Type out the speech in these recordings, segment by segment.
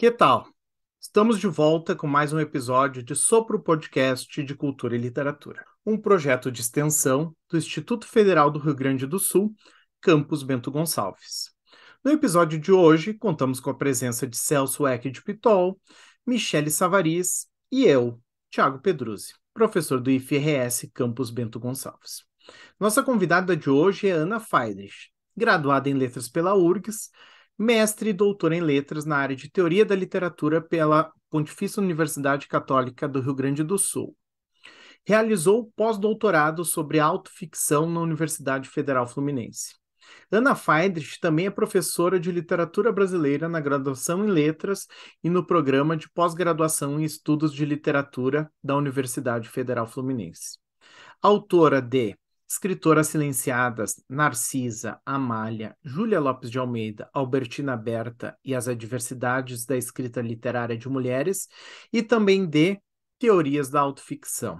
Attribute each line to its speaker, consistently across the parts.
Speaker 1: Que tal? Estamos de volta com mais um episódio de Sopro Podcast de Cultura e Literatura, um projeto de extensão do Instituto Federal do Rio Grande do Sul, campus Bento Gonçalves. No episódio de hoje, contamos com a presença de Celso Eck de Pitol, Michele Savariz e eu, Tiago Pedruzzi, professor do IFRS Campus Bento Gonçalves. Nossa convidada de hoje é Ana Feidrich, graduada em Letras pela URGS, mestre e doutor em letras na área de teoria da literatura pela Pontifícia Universidade Católica do Rio Grande do Sul. Realizou pós-doutorado sobre autoficção na Universidade Federal Fluminense. Ana Feindrich também é professora de literatura brasileira na graduação em letras e no programa de pós-graduação em estudos de literatura da Universidade Federal Fluminense. Autora de Escritoras silenciadas Narcisa, Amália, Júlia Lopes de Almeida, Albertina Berta e as adversidades da escrita literária de mulheres, e também de Teorias da Autoficção.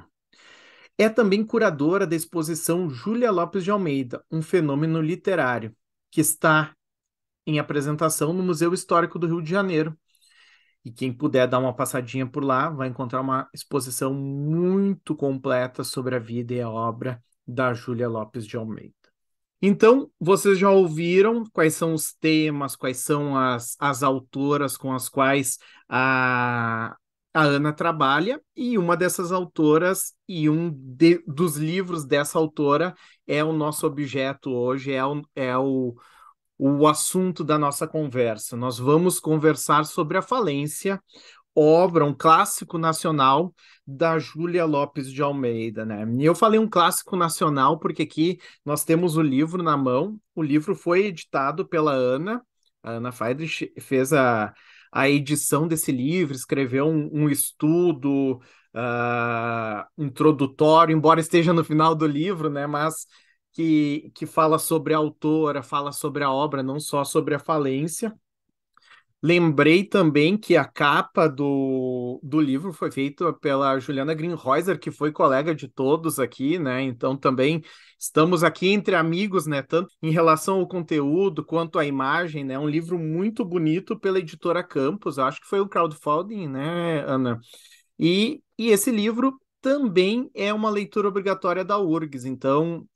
Speaker 1: É também curadora da exposição Júlia Lopes de Almeida, um fenômeno literário, que está em apresentação no Museu Histórico do Rio de Janeiro. E quem puder dar uma passadinha por lá, vai encontrar uma exposição muito completa sobre a vida e a obra da Júlia Lopes de Almeida. Então, vocês já ouviram quais são os temas, quais são as, as autoras com as quais a, a Ana trabalha, e uma dessas autoras e um de, dos livros dessa autora é o nosso objeto hoje, é o, é o, o assunto da nossa conversa. Nós vamos conversar sobre a falência, obra, um clássico nacional da Júlia Lopes de Almeida, né? E eu falei um clássico nacional porque aqui nós temos o livro na mão. O livro foi editado pela Ana. A Ana Feidrich fez a, a edição desse livro, escreveu um, um estudo uh, introdutório, embora esteja no final do livro, né? Mas que, que fala sobre a autora, fala sobre a obra, não só sobre a falência. Lembrei também que a capa do, do livro foi feita pela Juliana Greenhäuser, que foi colega de todos aqui, né? Então também estamos aqui entre amigos, né? Tanto em relação ao conteúdo quanto à imagem, né? Um livro muito bonito pela editora Campos, acho que foi o crowdfunding, né, Ana? E, e esse livro também é uma leitura obrigatória da URGS, então.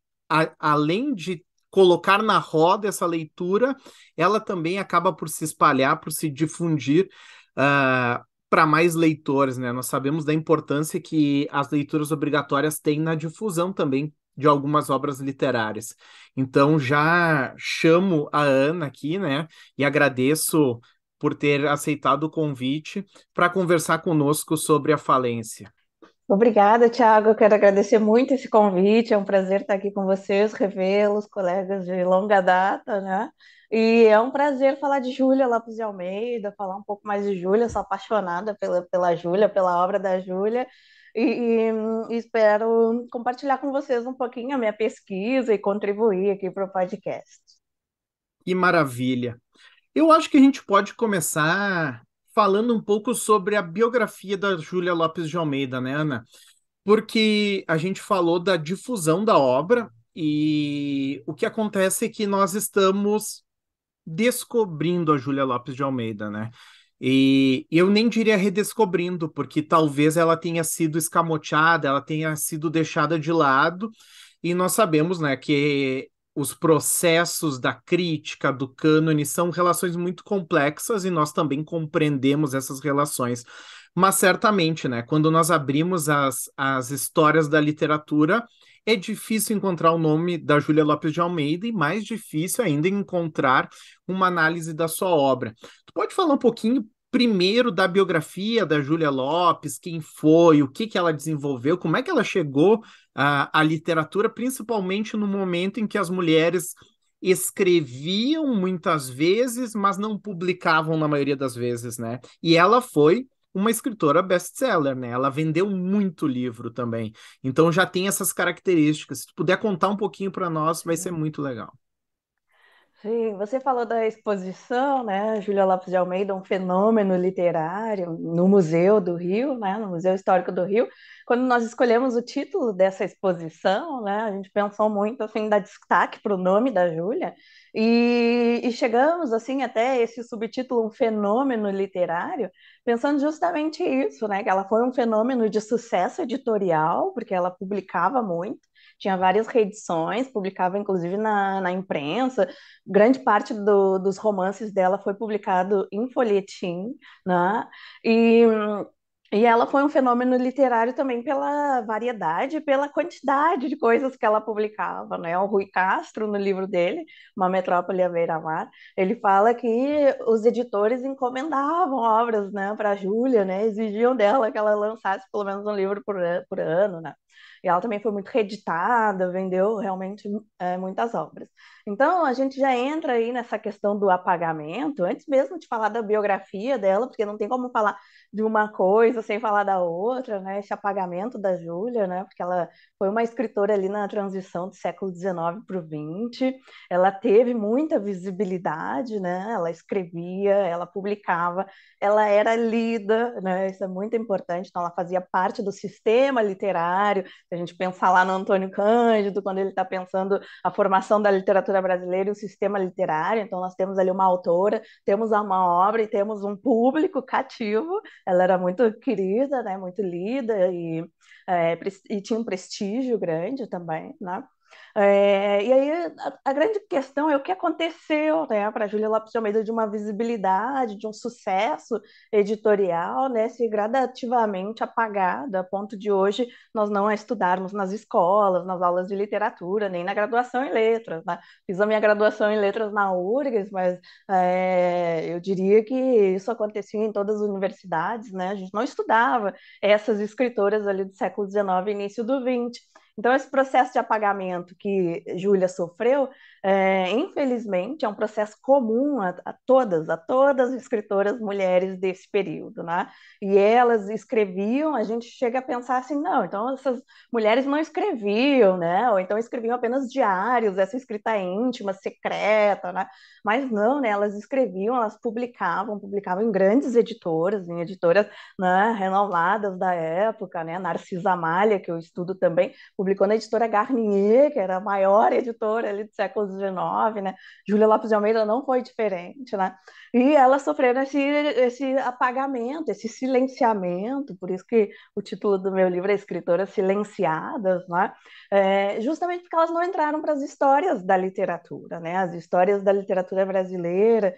Speaker 1: além de colocar na roda essa leitura, ela também acaba por se espalhar, por se difundir uh, ah, para mais leitores, né? Nós sabemos da importância que as leituras obrigatórias têm na difusão também de algumas obras literárias. Então já chamo a Ana aqui, né? E agradeço por ter aceitado o convite para conversar conosco sobre a falência.
Speaker 2: Obrigada, Tiago. Eu quero agradecer muito esse convite. É um prazer estar aqui com vocês, revê-los, colegas de longa data, né? E é um prazer falar de Júlia Lopes de Almeida, falar um pouco mais de Júlia. Sou apaixonada pela, pela Júlia, pela obra da Júlia. E, e, espero compartilhar com vocês um pouquinho a minha pesquisa e contribuir aqui para o podcast.
Speaker 1: Que maravilha! Eu acho que a gente pode começar falando um pouco sobre a biografia da Júlia Lopes de Almeida, né, Ana? Porque a gente falou da difusão da obra e o que acontece é que nós estamos descobrindo a Júlia Lopes de Almeida, né? E eu nem diria redescobrindo, porque talvez ela tenha sido escamoteada, ela tenha sido deixada de lado, e nós sabemos, né, que os processos da crítica, do cânone, são relações muito complexas e nós também compreendemos essas relações. Mas certamente, né, quando nós abrimos as, as histórias da literatura, é difícil encontrar o nome da Júlia Lopes de Almeida e mais difícil ainda encontrar uma análise da sua obra. Tu pode falar um pouquinho primeiro da biografia da Júlia Lopes, quem foi, o que, que ela desenvolveu, como é que ela chegou à, à literatura, principalmente no momento em que as mulheres escreviam muitas vezes, mas não publicavam na maioria das vezes, né? E ela foi uma escritora best-seller, né? Ela vendeu muito livro também. Então já tem essas características. Se tu puder contar um pouquinho para nós, vai ser muito legal.
Speaker 2: Sim, você falou da exposição, né? Júlia Lopes de Almeida, um fenômeno literário no Museu do Rio, né? No Museu Histórico do Rio. Quando nós escolhemos o título dessa exposição, né? A gente pensou muito assim dar destaque para o nome da Júlia e, e, chegamos assim até esse subtítulo um fenômeno literário, pensando justamente isso, né? Que ela foi um fenômeno de sucesso editorial porque ela publicava muito tinha várias reedições, publicava inclusive na, na imprensa. Grande parte do, dos romances dela foi publicado em folhetim, né? E, e ela foi um fenômeno literário também pela variedade, pela quantidade de coisas que ela publicava, né? O Rui Castro, no livro dele, Uma Metrópole à Beira-Mar, ele fala que os editores encomendavam obras, né, para a Júlia, né? Exigiam dela que ela lançasse pelo menos um livro por, por ano, né? E ela também foi muito reeditada, vendeu realmente é, muitas obras. Então, a gente já entra aí nessa questão do apagamento, antes mesmo de falar da biografia dela, porque não tem como falar de uma coisa sem falar da outra, né? Esse apagamento da Júlia, né? Porque ela foi uma escritora ali na transição do século XIX para o XX, ela teve muita visibilidade, né? Ela escrevia, ela publicava, ela era lida, né? Isso é muito importante, então ela fazia parte do sistema literário, se a gente pensar lá no Antônio Cândido, quando ele está pensando a formação da literatura literatura brasileira e o sistema literário. Então, nós temos ali uma autora, temos uma obra e temos um público cativo. Ela era muito querida, né? muito lida e, é, e tinha um prestígio grande também. Né? É, e aí a, a, grande questão é o que aconteceu né, para a Júlia Lopes de Almeida de uma visibilidade, de um sucesso editorial, né, se gradativamente apagada, a ponto de hoje nós não a estudarmos nas escolas, nas aulas de literatura, nem na graduação em letras. Né? Fiz a minha graduação em letras na URGS, mas é, eu diria que isso acontecia em todas as universidades, né? a gente não estudava essas escritoras ali do século XIX e início do XX. Então, esse processo de apagamento que Júlia sofreu é, infelizmente, é um processo comum a, a, todas, a todas as escritoras mulheres desse período, né? E elas escreviam, a gente chega a pensar assim, não, então essas mulheres não escreviam, né? Ou então escreviam apenas diários, essa escrita íntima, secreta, né? Mas não, né? Elas escreviam, elas publicavam, publicavam em grandes editoras, em editoras né, renomadas da época, né? Narcisa Malha, que eu estudo também, publicou na editora Garnier, que era a maior editora ali do século XIX, né? Júlia Lopes de Almeida não foi diferente, né? E elas sofreram esse, esse apagamento, esse silenciamento, por isso que o título do meu livro é Escritoras Silenciadas, né? É, justamente porque elas não entraram para as histórias da literatura, né? As histórias da literatura brasileira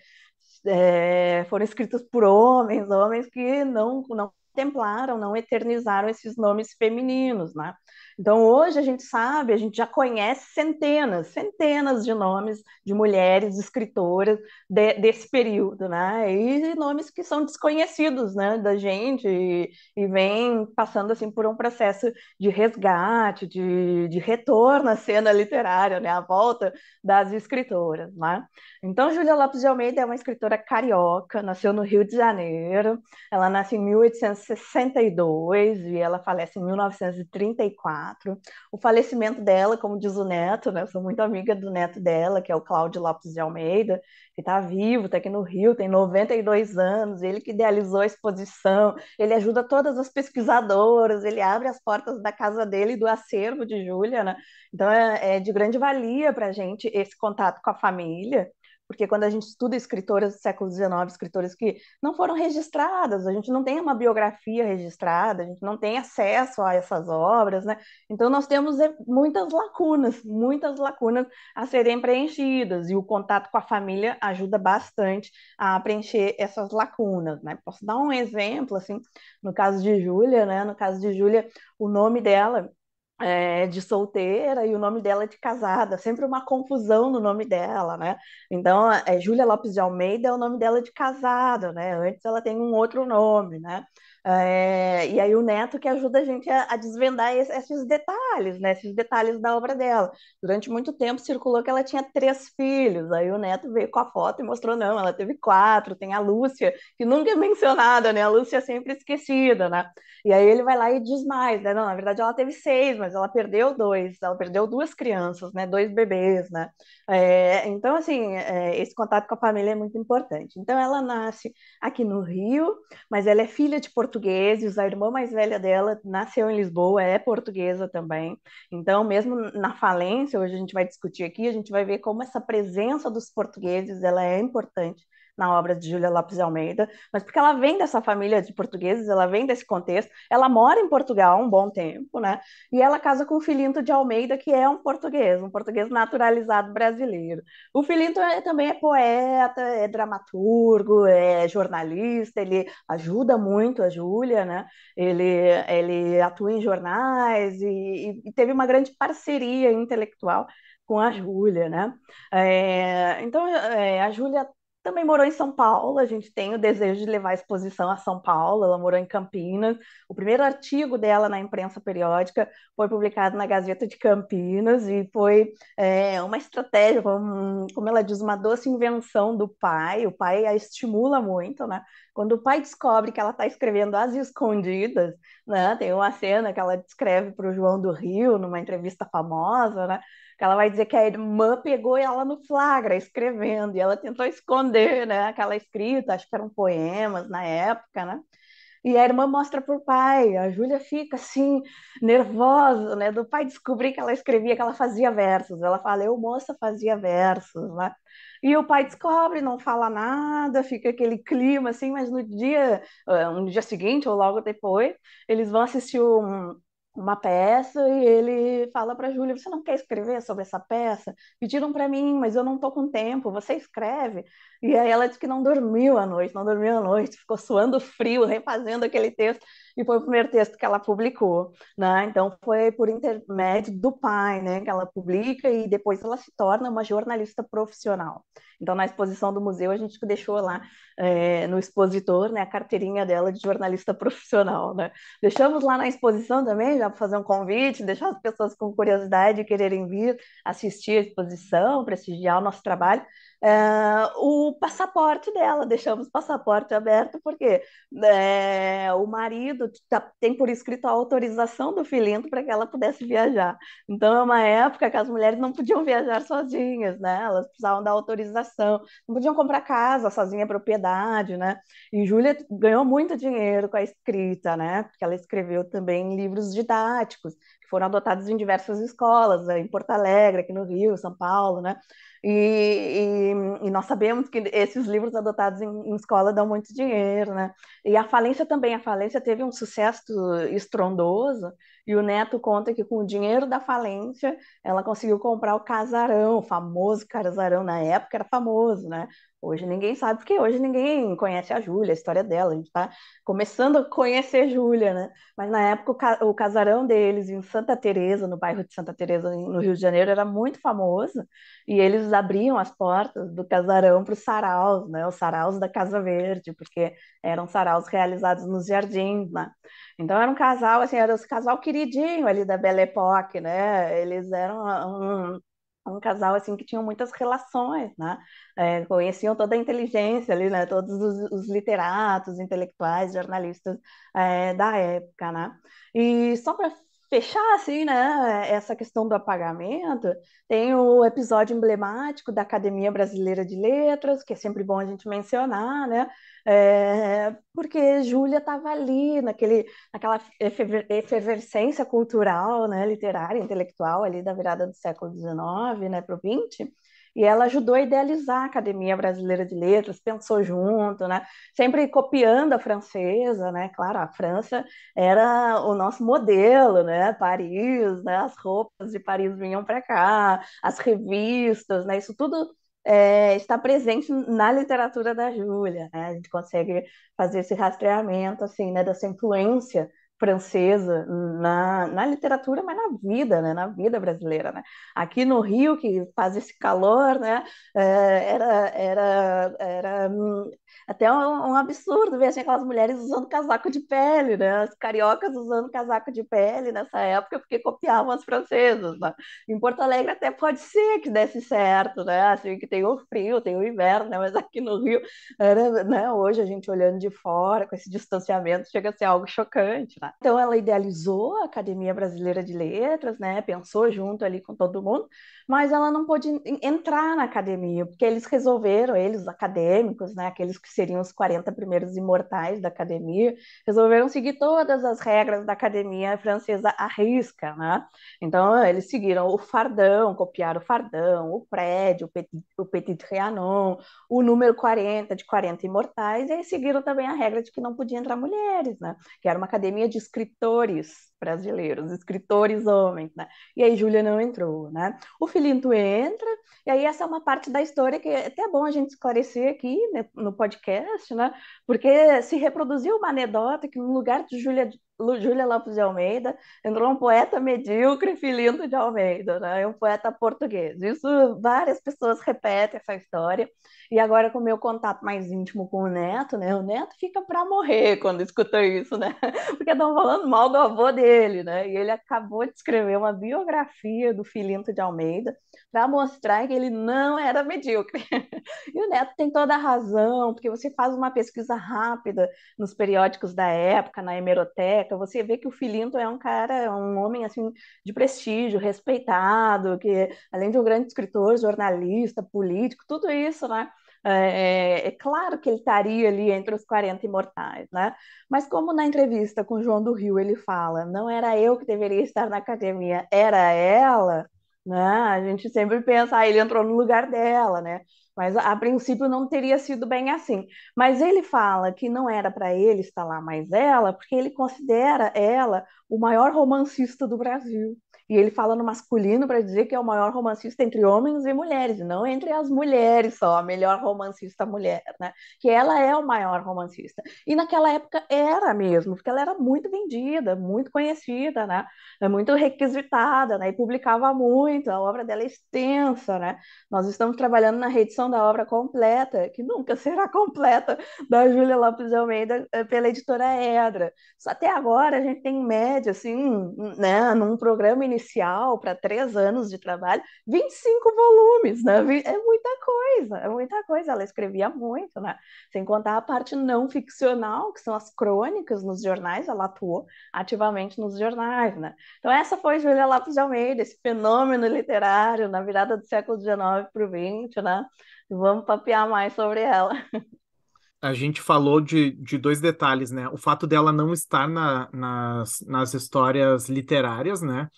Speaker 2: é, foram escritas por homens, homens que não, não contemplaram, não eternizaram esses nomes femininos, né? Então hoje a gente sabe, a gente já conhece centenas, centenas de nomes de mulheres escritoras de, desse período, né? E nomes que são desconhecidos, né, da gente e, e vem passando assim por um processo de resgate, de, de retorno à cena literária, né, a volta das escritoras, né? Então Júlia Lopes de Almeida é uma escritora carioca, nasceu no Rio de Janeiro, ela nasce em 1800 62 e ela falece em 1934. O falecimento dela, como diz o neto, né? Eu sou muito amiga do neto dela, que é o Cláudio Lopes de Almeida, que está vivo, está aqui no Rio, tem 92 anos, ele que idealizou a exposição, ele ajuda todas as pesquisadoras, ele abre as portas da casa dele e do acervo de Júlia, né? Então é, é de grande valia para a gente esse contato com a família porque quando a gente estuda escritoras do século XIX, escritoras que não foram registradas, a gente não tem uma biografia registrada, a gente não tem acesso a essas obras, né? Então nós temos eh, muitas lacunas, muitas lacunas a serem preenchidas, e o contato com a família ajuda bastante a preencher essas lacunas, né? Posso dar um exemplo, assim, no caso de Júlia, né? No caso de Júlia, o nome dela é, de solteira e o nome dela é de casada, sempre uma confusão no nome dela, né? Então, é, Júlia Lopes de Almeida é o nome dela de casado, né? Antes ela tem um outro nome, né? É, e aí o Neto que ajuda a gente a, a desvendar esses, esses detalhes, né? Esses detalhes da obra dela. Durante muito tempo circulou que ela tinha três filhos. Aí o Neto veio com a foto e mostrou, não, ela teve quatro, tem a Lúcia, que nunca é mencionada, né? A Lúcia é sempre esquecida, né? E aí ele vai lá e diz mais, né? Não, na verdade ela teve seis, mas ela perdeu dois, ela perdeu duas crianças, né? Dois bebês, né? É, então, assim, é, esse contato com a família é muito importante. Então ela nasce aqui no Rio, mas ela é filha de Portugal portugueses, a irmã mais velha dela nasceu em Lisboa, é portuguesa também. Então, mesmo na falência, hoje a gente vai discutir aqui, a gente vai ver como essa presença dos portugueses, ela é importante na obra de Júlia Lopes de Almeida, mas porque ela vem dessa família de portugueses, ela vem desse contexto, ela mora em Portugal há um bom tempo, né? E ela casa com o Filinto de Almeida, que é um português, um português naturalizado brasileiro. O Filinto é, também é poeta, é dramaturgo, é jornalista, ele ajuda muito a Júlia, né? Ele, ele atua em jornais e, e teve uma grande parceria intelectual com a Júlia, né? É, então, é, a Júlia também morou em São Paulo, a gente tem o desejo de levar a exposição a São Paulo, ela morou em Campinas. O primeiro artigo dela na imprensa periódica foi publicado na Gazeta de Campinas e foi é, uma estratégia, como, como ela diz, uma doce invenção do pai. O pai a estimula muito, né? Quando o pai descobre que ela está escrevendo às escondidas, né? Tem uma cena que ela descreve para o João do Rio numa entrevista famosa, né? Que ela vai dizer que a irmã pegou ela no flagra escrevendo e ela tentou esconder, né? Aquela escrita, acho que eram poemas na época, né? E a irmã mostra para o pai. A Júlia fica assim, nervosa, né? Do pai descobrir que ela escrevia, que ela fazia versos. Ela fala, eu moça fazia versos, né? E o pai descobre, não fala nada, fica aquele clima assim, mas no dia, no eh, dia seguinte ou logo depois, eles vão assistir um, uma peça e ele fala para Júlia, você não quer escrever sobre essa peça? Pediram para mim, mas eu não estou com tempo, você escreve? E aí ela disse que não dormiu a noite, não dormiu à noite, ficou suando frio, refazendo aquele texto e foi o primeiro texto que ela publicou, né? Então foi por intermédio do pai, né, que ela publica e depois ela se torna uma jornalista profissional. Então na exposição do museu a gente deixou lá é, no expositor, né, a carteirinha dela de jornalista profissional, né? Deixamos lá na exposição também, já para fazer um convite, deixar as pessoas com curiosidade quererem vir assistir a exposição, prestigiar o nosso trabalho ah, o passaporte dela, deixamos o passaporte aberto, porque é, o marido tá, tem por escrito a autorização do filhinho para que ela pudesse viajar. Então, é uma época que as mulheres não podiam viajar sozinhas, né? Elas precisavam da autorização, não podiam comprar casa sozinha, é propriedade, né? E Júlia ganhou muito dinheiro com a escrita, né? Porque ela escreveu também livros didáticos, foram adotados em diversas escolas, em Porto Alegre, aqui no Rio, São Paulo, né? E, e, e nós sabemos que esses livros adotados em, em, escola dão muito dinheiro, né? E a falência também, a falência teve um sucesso estrondoso, e o neto conta que com o dinheiro da falência, ela conseguiu comprar o casarão, o famoso casarão na época era famoso, né? Hoje ninguém sabe, porque hoje ninguém conhece a Júlia, a história dela. A gente está começando a conhecer Júlia, né? Mas na época o casarão deles em Santa Teresa, no bairro de Santa Teresa, no Rio de Janeiro, era muito famoso. E eles abriam as portas do casarão para os saraus, né? Os saraus da Casa Verde, porque eram saraus realizados nos jardins, né? Então era um casal, assim, era um casal queridinho ali da Belle Époque, né? Eles eram um, um casal assim que tinham muitas relações, né? É, conheciam toda a inteligência ali, né? Todos os, os literatos, intelectuais, jornalistas é, da época, né? E só para fechar assim, né, essa questão do apagamento, tem o episódio emblemático da Academia Brasileira de Letras, que é sempre bom a gente mencionar, né, é, porque Júlia estava ali naquele, naquela efervescência cultural, né, literária, intelectual ali da virada do século XIX né, para o XX, e ela ajudou a idealizar a Academia Brasileira de Letras, pensou junto, né? Sempre copiando a francesa, né? Claro, a França era o nosso modelo, né? Paris, né? As roupas de Paris vinham para cá, as revistas, né? Isso tudo é, está presente na literatura da Júlia, né? A gente consegue fazer esse rastreamento, assim, né, dessa influência francesa na, na literatura, mas na vida, né? na vida brasileira. Né? Aqui no Rio, que faz esse calor, né? É, era, era, era hum, até um, um absurdo ver assim, aquelas mulheres usando casaco de pele, né? as cariocas usando casaco de pele nessa época, porque copiavam as francesas. Né? Em Porto Alegre até pode ser que desse certo, né? assim, que tem o frio, tem o inverno, né? mas aqui no Rio, era, né? hoje a gente olhando de fora, com esse distanciamento, chega a ser algo chocante. Né? Então ela idealizou a Academia Brasileira de Letras, né? Pensou junto ali com todo mundo, mas ela não pôde entrar na academia, porque eles resolveram, eles acadêmicos, né, aqueles que seriam os 40 primeiros imortais da academia, resolveram seguir todas as regras da academia francesa à risca, né? Então eles seguiram o fardão, copiaram o fardão, o prédio, o petit, o petit Trianon, o número 40 de 40 imortais, e aí seguiram também a regra de que não podia entrar mulheres, né? Que era uma academia de escritores brasileiros, escritores homens, né? E aí Júlia não entrou, né? O Filinto entra, e aí essa é uma parte da história que é até bom a gente esclarecer aqui né, no podcast, né? Porque se reproduziu uma anedota que no lugar de Júlia Júlia Lopes de Almeida, entrou um poeta medíocre, Filinto de Almeida, né? É um poeta português. Isso várias pessoas repetem essa história. E agora com o meu contato mais íntimo com o neto, né? O neto fica para morrer quando escuta isso, né? Porque estão falando mal do avô dele, né? E ele acabou de escrever uma biografia do Filinto de Almeida para mostrar que ele não era medíocre. E o neto tem toda a razão, porque você faz uma pesquisa rápida nos periódicos da época, na hemeroteca, você vê que o Filinto é um cara, um homem assim de prestígio, respeitado, que além de um grande escritor, jornalista, político, tudo isso, né? É, é claro que ele estaria ali entre os 40 imortais, né? Mas como na entrevista com João do Rio ele fala, não era eu que deveria estar na academia, era ela, né? A gente sempre pensa, ah, ele entrou no lugar dela, né? Mas a princípio não teria sido bem assim. Mas ele fala que não era para ele estar lá mais ela, porque ele considera ela o maior romancista do Brasil. E ele fala no masculino para dizer que é o maior romancista entre homens e mulheres, não entre as mulheres só, a melhor romancista mulher, né? Que ela é o maior romancista. E naquela época era mesmo, porque ela era muito vendida, muito conhecida, né? É muito requisitada, né? E publicava muito, a obra dela é extensa, né? Nós estamos trabalhando na reedição da obra completa, que nunca será completa, da Júlia Lopes de Almeida eh, pela editora Edra. Só até agora a gente tem média, assim, né? Num programa inicial para três anos de trabalho, 25 volumes, né? É muita coisa, é muita coisa. Ela escrevia muito, né? Sem contar a parte não ficcional, que são as crônicas nos jornais, ela atuou ativamente nos jornais, né? Então, essa foi Julia Lopes de Almeida, esse fenômeno literário na virada do século XIX para o XX, né? Vamos papear mais sobre ela.
Speaker 1: a gente falou de, de dois detalhes, né? O fato dela não estar na, nas, nas histórias literárias, né?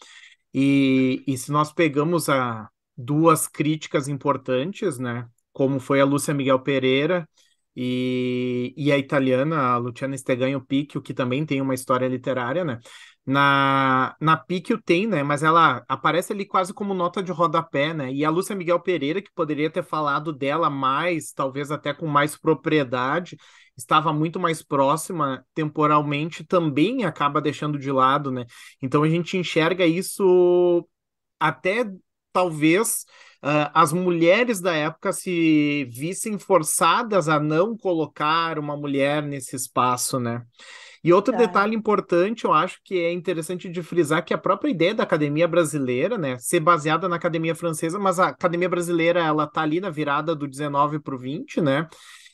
Speaker 1: E, e se nós pegamos a duas críticas importantes, né? Como foi a Lúcia Miguel Pereira e, e a italiana, a Luciana Esteganho Picchio, que também tem uma história literária, né? Na, na Picchio tem, né? Mas ela aparece ali quase como nota de rodapé, né? E a Lúcia Miguel Pereira, que poderia ter falado dela mais, talvez até com mais propriedade, estava muito mais próxima temporalmente também acaba deixando de lado, né? Então a gente enxerga isso até talvez uh, as mulheres da época se vissem forçadas a não colocar uma mulher nesse espaço, né? E outro é. detalhe importante, eu acho que é interessante de frisar que a própria ideia da academia brasileira, né, ser baseada na academia francesa, mas a academia brasileira ela tá ali na virada do 19 para o 20, né?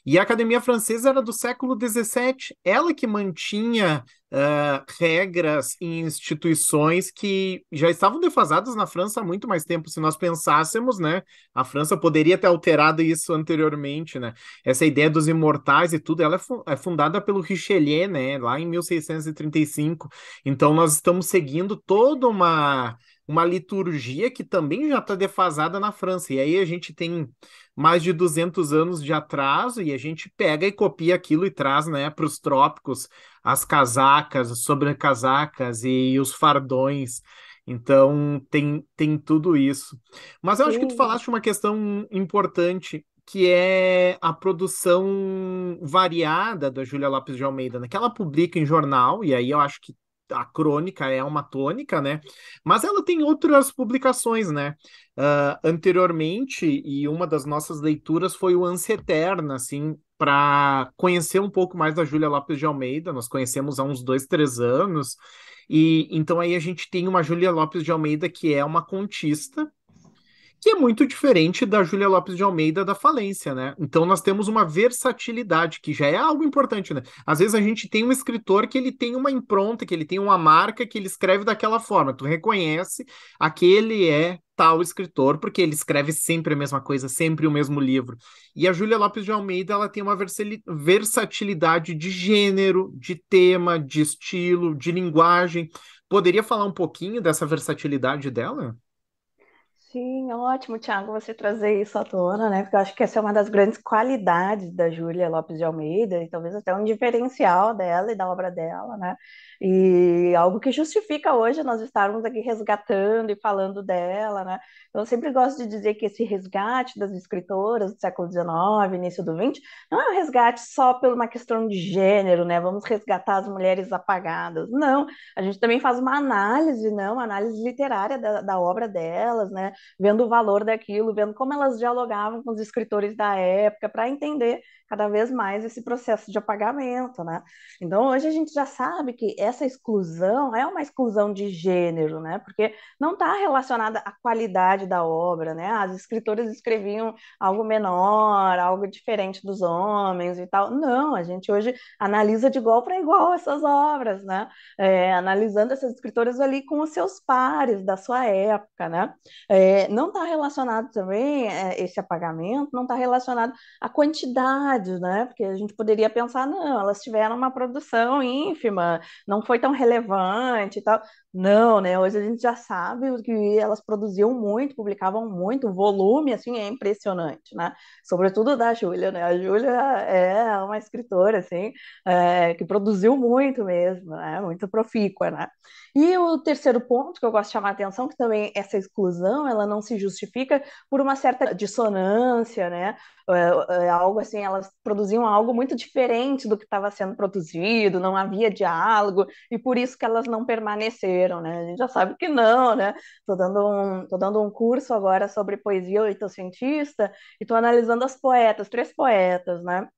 Speaker 1: E a academia francesa era do século XVII, ela que mantinha uh, regras e instituições que já estavam defasadas na França há muito mais tempo. Se nós pensássemos, né, a França poderia ter alterado isso anteriormente, né? Essa ideia dos imortais e tudo, ela é, fu é fundada pelo Richelieu, né, lá em 1635. Então nós estamos seguindo toda uma uma liturgia que também já está defasada na França. E aí a gente tem mais de 200 anos de atraso e a gente pega e copia aquilo e traz né, para os trópicos as casacas, as sobrecasacas e, os fardões. Então tem, tem tudo isso. Mas eu Sim. acho que tu falaste uma questão importante que é a produção variada da Júlia Lopes de Almeida. Né? Que ela publica em jornal, e aí eu acho que a crônica é uma tônica, né? Mas ela tem outras publicações, né? Uh, anteriormente, e uma das nossas leituras foi o Ânsia Eterna, assim, para conhecer um pouco mais da Júlia Lopes de Almeida. Nós conhecemos há uns dois, três anos. E então aí a gente tem uma Júlia Lopes de Almeida que é uma contista, que é muito diferente da Júlia Lopes de Almeida da falência, né? Então nós temos uma versatilidade, que já é algo importante, né? Às vezes a gente tem um escritor que ele tem uma impronta, que ele tem uma marca, que ele escreve daquela forma, tu reconhece aquele é tal escritor, porque ele escreve sempre a mesma coisa, sempre o mesmo livro. E a Júlia Lopes de Almeida, ela tem uma versatilidade de gênero, de tema, de estilo, de linguagem. Poderia falar um pouquinho dessa versatilidade dela?
Speaker 2: Sim, ótimo, Thiago, você trazer isso à tona, né? Porque eu acho que essa é uma das grandes qualidades da Júlia Lopes de Almeida, e talvez até um diferencial dela e da obra dela, né? E algo que justifica hoje nós estarmos aqui resgatando e falando dela, né? Então, eu sempre gosto de dizer que esse resgate das escritoras do século XIX, início do XX, não é um resgate só por uma questão de gênero, né? Vamos resgatar as mulheres apagadas. Não, a gente também faz uma análise, não, uma análise literária da, da obra delas, né? vendo o valor daquilo, vendo como elas dialogavam com os escritores da época, para entender cada vez mais esse processo de apagamento, né? Então hoje a gente já sabe que essa exclusão é uma exclusão de gênero, né? Porque não está relacionada à qualidade da obra, né? As escritoras escreviam algo menor, algo diferente dos homens e tal. Não, a gente hoje analisa de igual para igual essas obras, né? É, analisando essas escritoras ali com os seus pares da sua época, né? É, não está relacionado também é, esse apagamento, não está relacionado à quantidade né? Porque a gente poderia pensar, não, elas tiveram uma produção ínfima, não foi tão relevante e tal. Não, né? Hoje a gente já sabe que elas produziam muito, publicavam muito, o volume assim é impressionante, né? Sobretudo da Júlia, né? A Júlia é uma escritora assim é, que produziu muito mesmo, né? Muito profícua, né? E o terceiro ponto que eu gosto de chamar a atenção, que também essa exclusão, ela não se justifica por uma certa dissonância, né? É, é algo assim, elas produziam algo muito diferente do que estava sendo produzido, não havia diálogo e por isso que elas não permaneceram né? A gente já sabe que não, né? Tô dando um, tô dando um curso agora sobre poesia oitocentista e tô analisando as poetas, três poetas, né?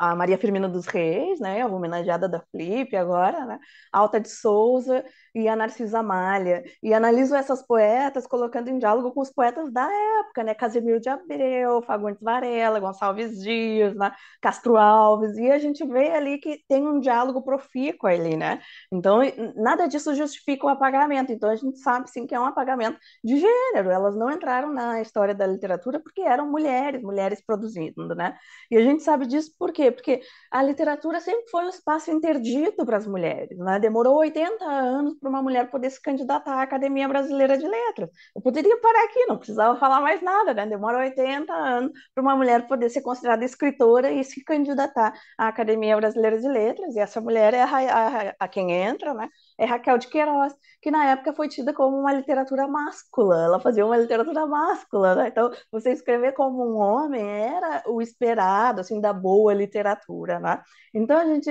Speaker 2: a Maria Firmina dos Reis, né, homenageada da Flip agora, né, Alta de Souza e a Narcisa Malha, e analiso essas poetas colocando em diálogo com os poetas da época, né? Casimiro de Abreu, Fagundes Varela, Gonçalves Dias, né? Castro Alves, e a gente vê ali que tem um diálogo profícuo ali, né? Então, nada disso justifica o apagamento, então a gente sabe sim que é um apagamento de gênero, elas não entraram na história da literatura porque eram mulheres, mulheres produzindo, né? E a gente sabe disso por quê? Porque a literatura sempre foi um espaço interdito para as mulheres, né? Demorou 80 anos para para uma mulher poder se candidatar à Academia Brasileira de Letras. Eu poderia parar aqui, não precisava falar mais nada, né? Demora 80 anos para uma mulher poder ser considerada escritora e se candidatar à Academia Brasileira de Letras, e essa mulher é a, a, a quem entra, né? é Raquel de Queiroz, que na época foi tida como uma literatura máscula. Ela fazia uma literatura máscula, né? Então, você escrever como um homem era o esperado, assim, da boa literatura, né? Então, a gente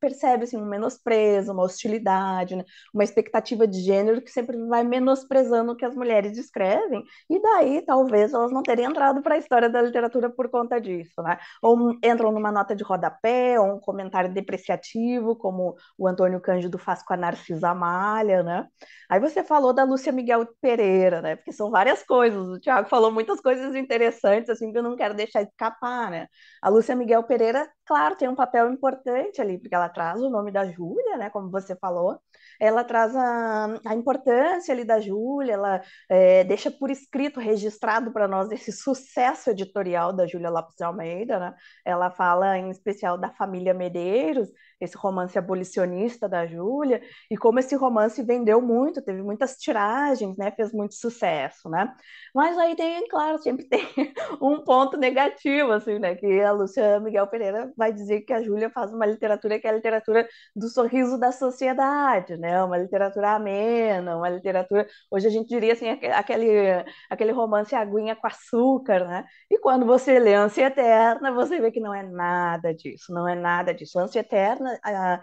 Speaker 2: percebe, assim, um menosprezo, uma hostilidade, né? uma expectativa de gênero que sempre vai menosprezando o que as mulheres escrevem. E daí, talvez, elas não terem entrado para a história da literatura por conta disso, né? Ou entram numa nota de rodapé, ou um comentário depreciativo, como o Antônio Cândido faz com a Narcisa, Fiz a malha, né? Aí você falou da Lúcia Miguel Pereira, né? Porque são várias coisas. O Tiago falou muitas coisas interessantes, assim, que eu não quero deixar escapar, né? A Lúcia Miguel Pereira Claro, tem um papel importante ali, porque ela traz o nome da Júlia, né, como você falou, ela traz a, a importância ali da Júlia, ela é, deixa por escrito, registrado para nós esse sucesso editorial da Júlia Lopes de Almeida, né? Ela fala em especial da família Medeiros, esse romance abolicionista da Júlia, e como esse romance vendeu muito, teve muitas tiragens, né, fez muito sucesso, né? Mas aí tem, claro, sempre tem um ponto negativo, assim, né, que a Lúcia Miguel Pereira vai dizer que a Júlia faz uma literatura que é a literatura do sorriso da sociedade, né? Uma literatura amena, uma literatura, hoje a gente diria assim, aquele aquele romance aguinha com açúcar, né? E quando você lê Ânsia Eterna, você vê que não é nada disso, não é nada disso. Ânsia Eterna, a,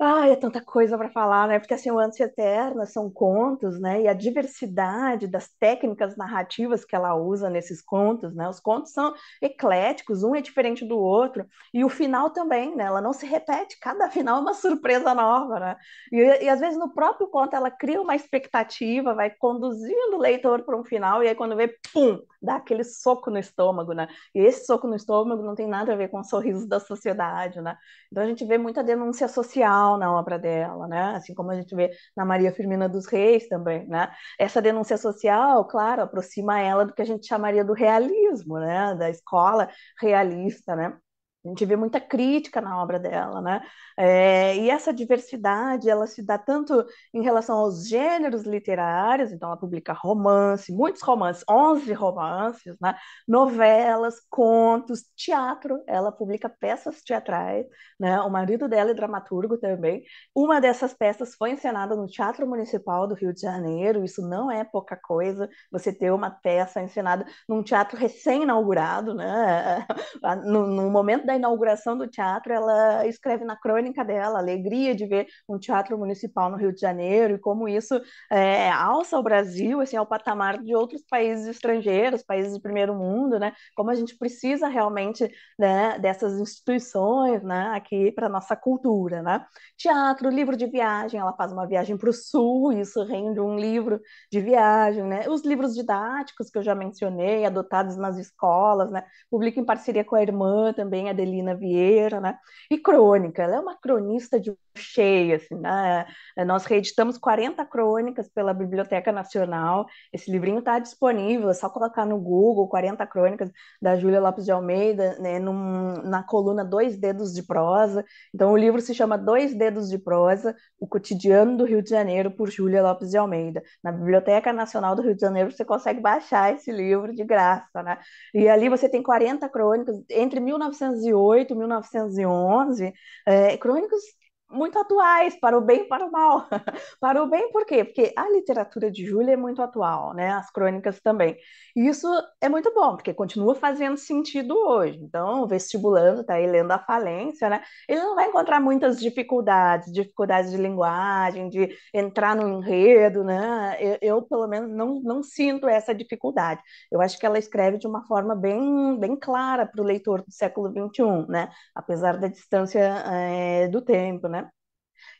Speaker 2: ah, é tanta coisa para falar, né? Porque assim, o Antes Eterna são contos, né? E a diversidade das técnicas narrativas que ela usa nesses contos, né? Os contos são ecléticos, um é diferente do outro, e o final também, né? Ela não se repete, cada final é uma surpresa nova, né? E, e às vezes no próprio conto ela cria uma expectativa, vai conduzindo o leitor para um final, e aí quando vê, pum, dá aquele soco no estômago, né? E esse soco no estômago não tem nada a ver com o sorriso da sociedade, né? Então a gente vê muita denúncia social na obra dela, né? Assim como a gente vê na Maria Firmina dos Reis também, né? Essa denúncia social, claro, aproxima ela do que a gente chamaria do realismo, né? Da escola realista, né? A gente vê muita crítica na obra dela, né? É, e essa diversidade, ela se dá tanto em relação aos gêneros literários, então ela publica romance, muitos romances, 11 romances, né? novelas, contos, teatro, ela publica peças teatrais, né? O marido dela é dramaturgo também. Uma dessas peças foi encenada no Teatro Municipal do Rio de Janeiro, isso não é pouca coisa, você ter uma peça encenada num teatro recém-inaugurado, né? no, no momento da inauguração do teatro, ela escreve na crônica dela a alegria de ver um teatro municipal no Rio de Janeiro e como isso é, alça o Brasil assim, ao patamar de outros países estrangeiros, países de primeiro mundo, né? Como a gente precisa realmente né, dessas instituições né, aqui para nossa cultura, né? Teatro, livro de viagem, ela faz uma viagem para o sul, isso rende um livro de viagem, né? Os livros didáticos que eu já mencionei, adotados nas escolas, né? Publica em parceria com a irmã também, a Adelina Vieira, né? E crônica, ela é uma cronista de cheia, assim, né? É, nós reeditamos 40 crônicas pela Biblioteca Nacional. Esse livrinho está disponível, é só colocar no Google 40 crônicas da Júlia Lopes de Almeida, né? Num, na coluna Dois Dedos de Prosa. Então o livro se chama Dois Dedos de Prosa: O Cotidiano do Rio de Janeiro por Júlia Lopes de Almeida. Na Biblioteca Nacional do Rio de Janeiro você consegue baixar esse livro de graça, né? E ali você tem 40 crônicas entre 1900 1908, 1911, é, crônicos muito atuais, para o bem e para o mal. para o bem, por quê? Porque a literatura de Júlia é muito atual, né? As crônicas também. E isso é muito bom, porque continua fazendo sentido hoje. Então, o vestibulando, está aí lendo a falência, né? Ele não vai encontrar muitas dificuldades, dificuldades de linguagem, de entrar no enredo, né? Eu, eu pelo menos, não, não sinto essa dificuldade. Eu acho que ela escreve de uma forma bem, bem clara para o leitor do século XXI, né? Apesar da distância é, do tempo, né?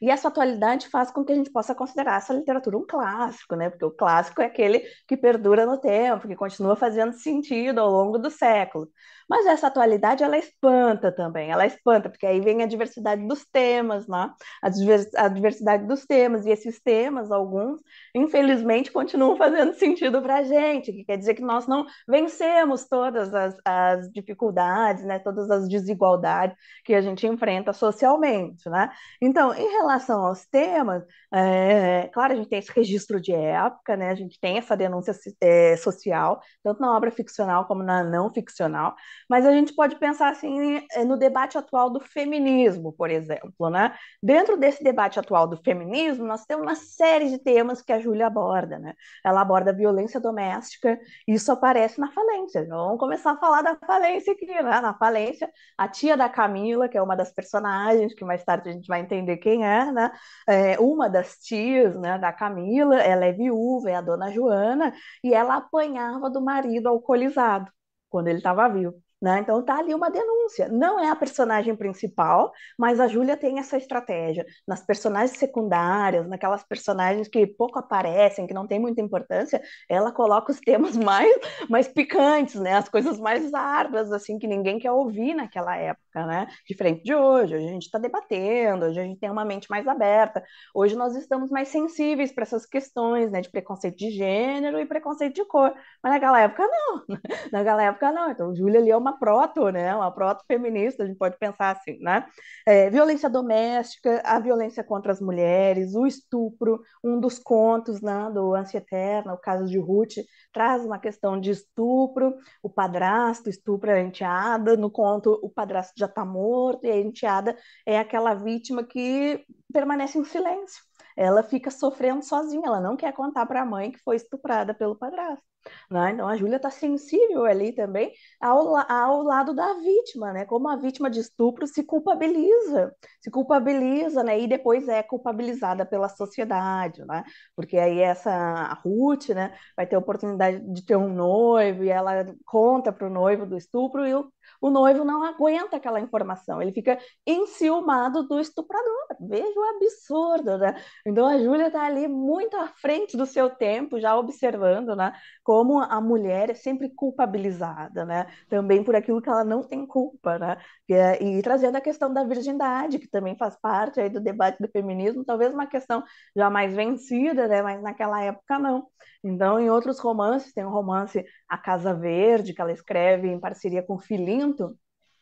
Speaker 2: E essa atualidade faz com que a gente possa considerar essa literatura um clássico, né? Porque o clássico é aquele que perdura no tempo, que continua fazendo sentido ao longo do século. Mas essa atualidade ela espanta também, ela espanta, porque aí vem a diversidade dos temas, né? A diversidade dos temas, e esses temas, alguns, infelizmente, continuam fazendo sentido para a gente, que quer dizer que nós não vencemos todas as, as dificuldades, né? todas as desigualdades que a gente enfrenta socialmente. Né? Então, em relação aos temas, é, claro, a gente tem esse registro de época, né? a gente tem essa denúncia é, social, tanto na obra ficcional como na não ficcional, mas a gente pode pensar assim eh, no debate atual do feminismo, por exemplo, né? Dentro desse debate atual do feminismo, nós temos uma série de temas que a Júlia aborda, né? Ela aborda violência doméstica, isso aparece na falência. Vamos começar a falar da falência aqui, né? Na falência, a tia da Camila, que é uma das personagens, que mais tarde a gente vai entender quem é, né? É uma das tias, né, da Camila, ela é viúva, é a dona Joana, e ela apanhava do marido alcoolizado quando ele estava vivo. Né? Então tá ali uma denúncia. Não é a personagem principal, mas a Júlia tem essa estratégia. Nas personagens secundárias, naquelas personagens que pouco aparecem, que não tem muita importância, ela coloca os temas mais, mais picantes, né? as coisas mais árduas, assim, que ninguém quer ouvir naquela época, né? Diferente de hoje, hoje a gente está debatendo, hoje a gente tem uma mente mais aberta, hoje nós estamos mais sensíveis para essas questões né? de preconceito de gênero e preconceito de cor. Mas naquela época não, né? naquela época não. Então, Júlia ali é uma uma proto, né? Uma proto-feminista, a gente pode pensar assim, né? É, violência doméstica, a violência contra as mulheres, o estupro, um dos contos né, do Ânsia Eterna, o caso de Ruth, traz uma questão de estupro, o padrasto estupra a enteada, no conto o padrasto já está morto e a enteada é aquela vítima que permanece em silêncio ela fica sofrendo sozinha, ela não quer contar para a mãe que foi estuprada pelo padrasto. Né? Então a Júlia está sensível ali também ao, ao lado da vítima, né? Como a vítima de estupro se culpabiliza, se culpabiliza, né? E depois é culpabilizada pela sociedade, né? Porque aí essa a Ruth, né? Vai ter a oportunidade de ter um noivo e ela conta para o noivo do estupro e o o noivo não aguenta aquela informação, ele fica enciumado do estuprador. Veja o absurdo, né? Então a Júlia está ali muito à frente do seu tempo, já observando, né? Como a mulher é sempre culpabilizada, né? Também por aquilo que ela não tem culpa, né? E, eh, e trazendo a questão da virgindade, que também faz parte aí do debate do feminismo, talvez uma questão já mais vencida, né? Mas naquela época não. Então, em outros romances, tem o um romance A Casa Verde, que ela escreve em parceria com Filim Labirinto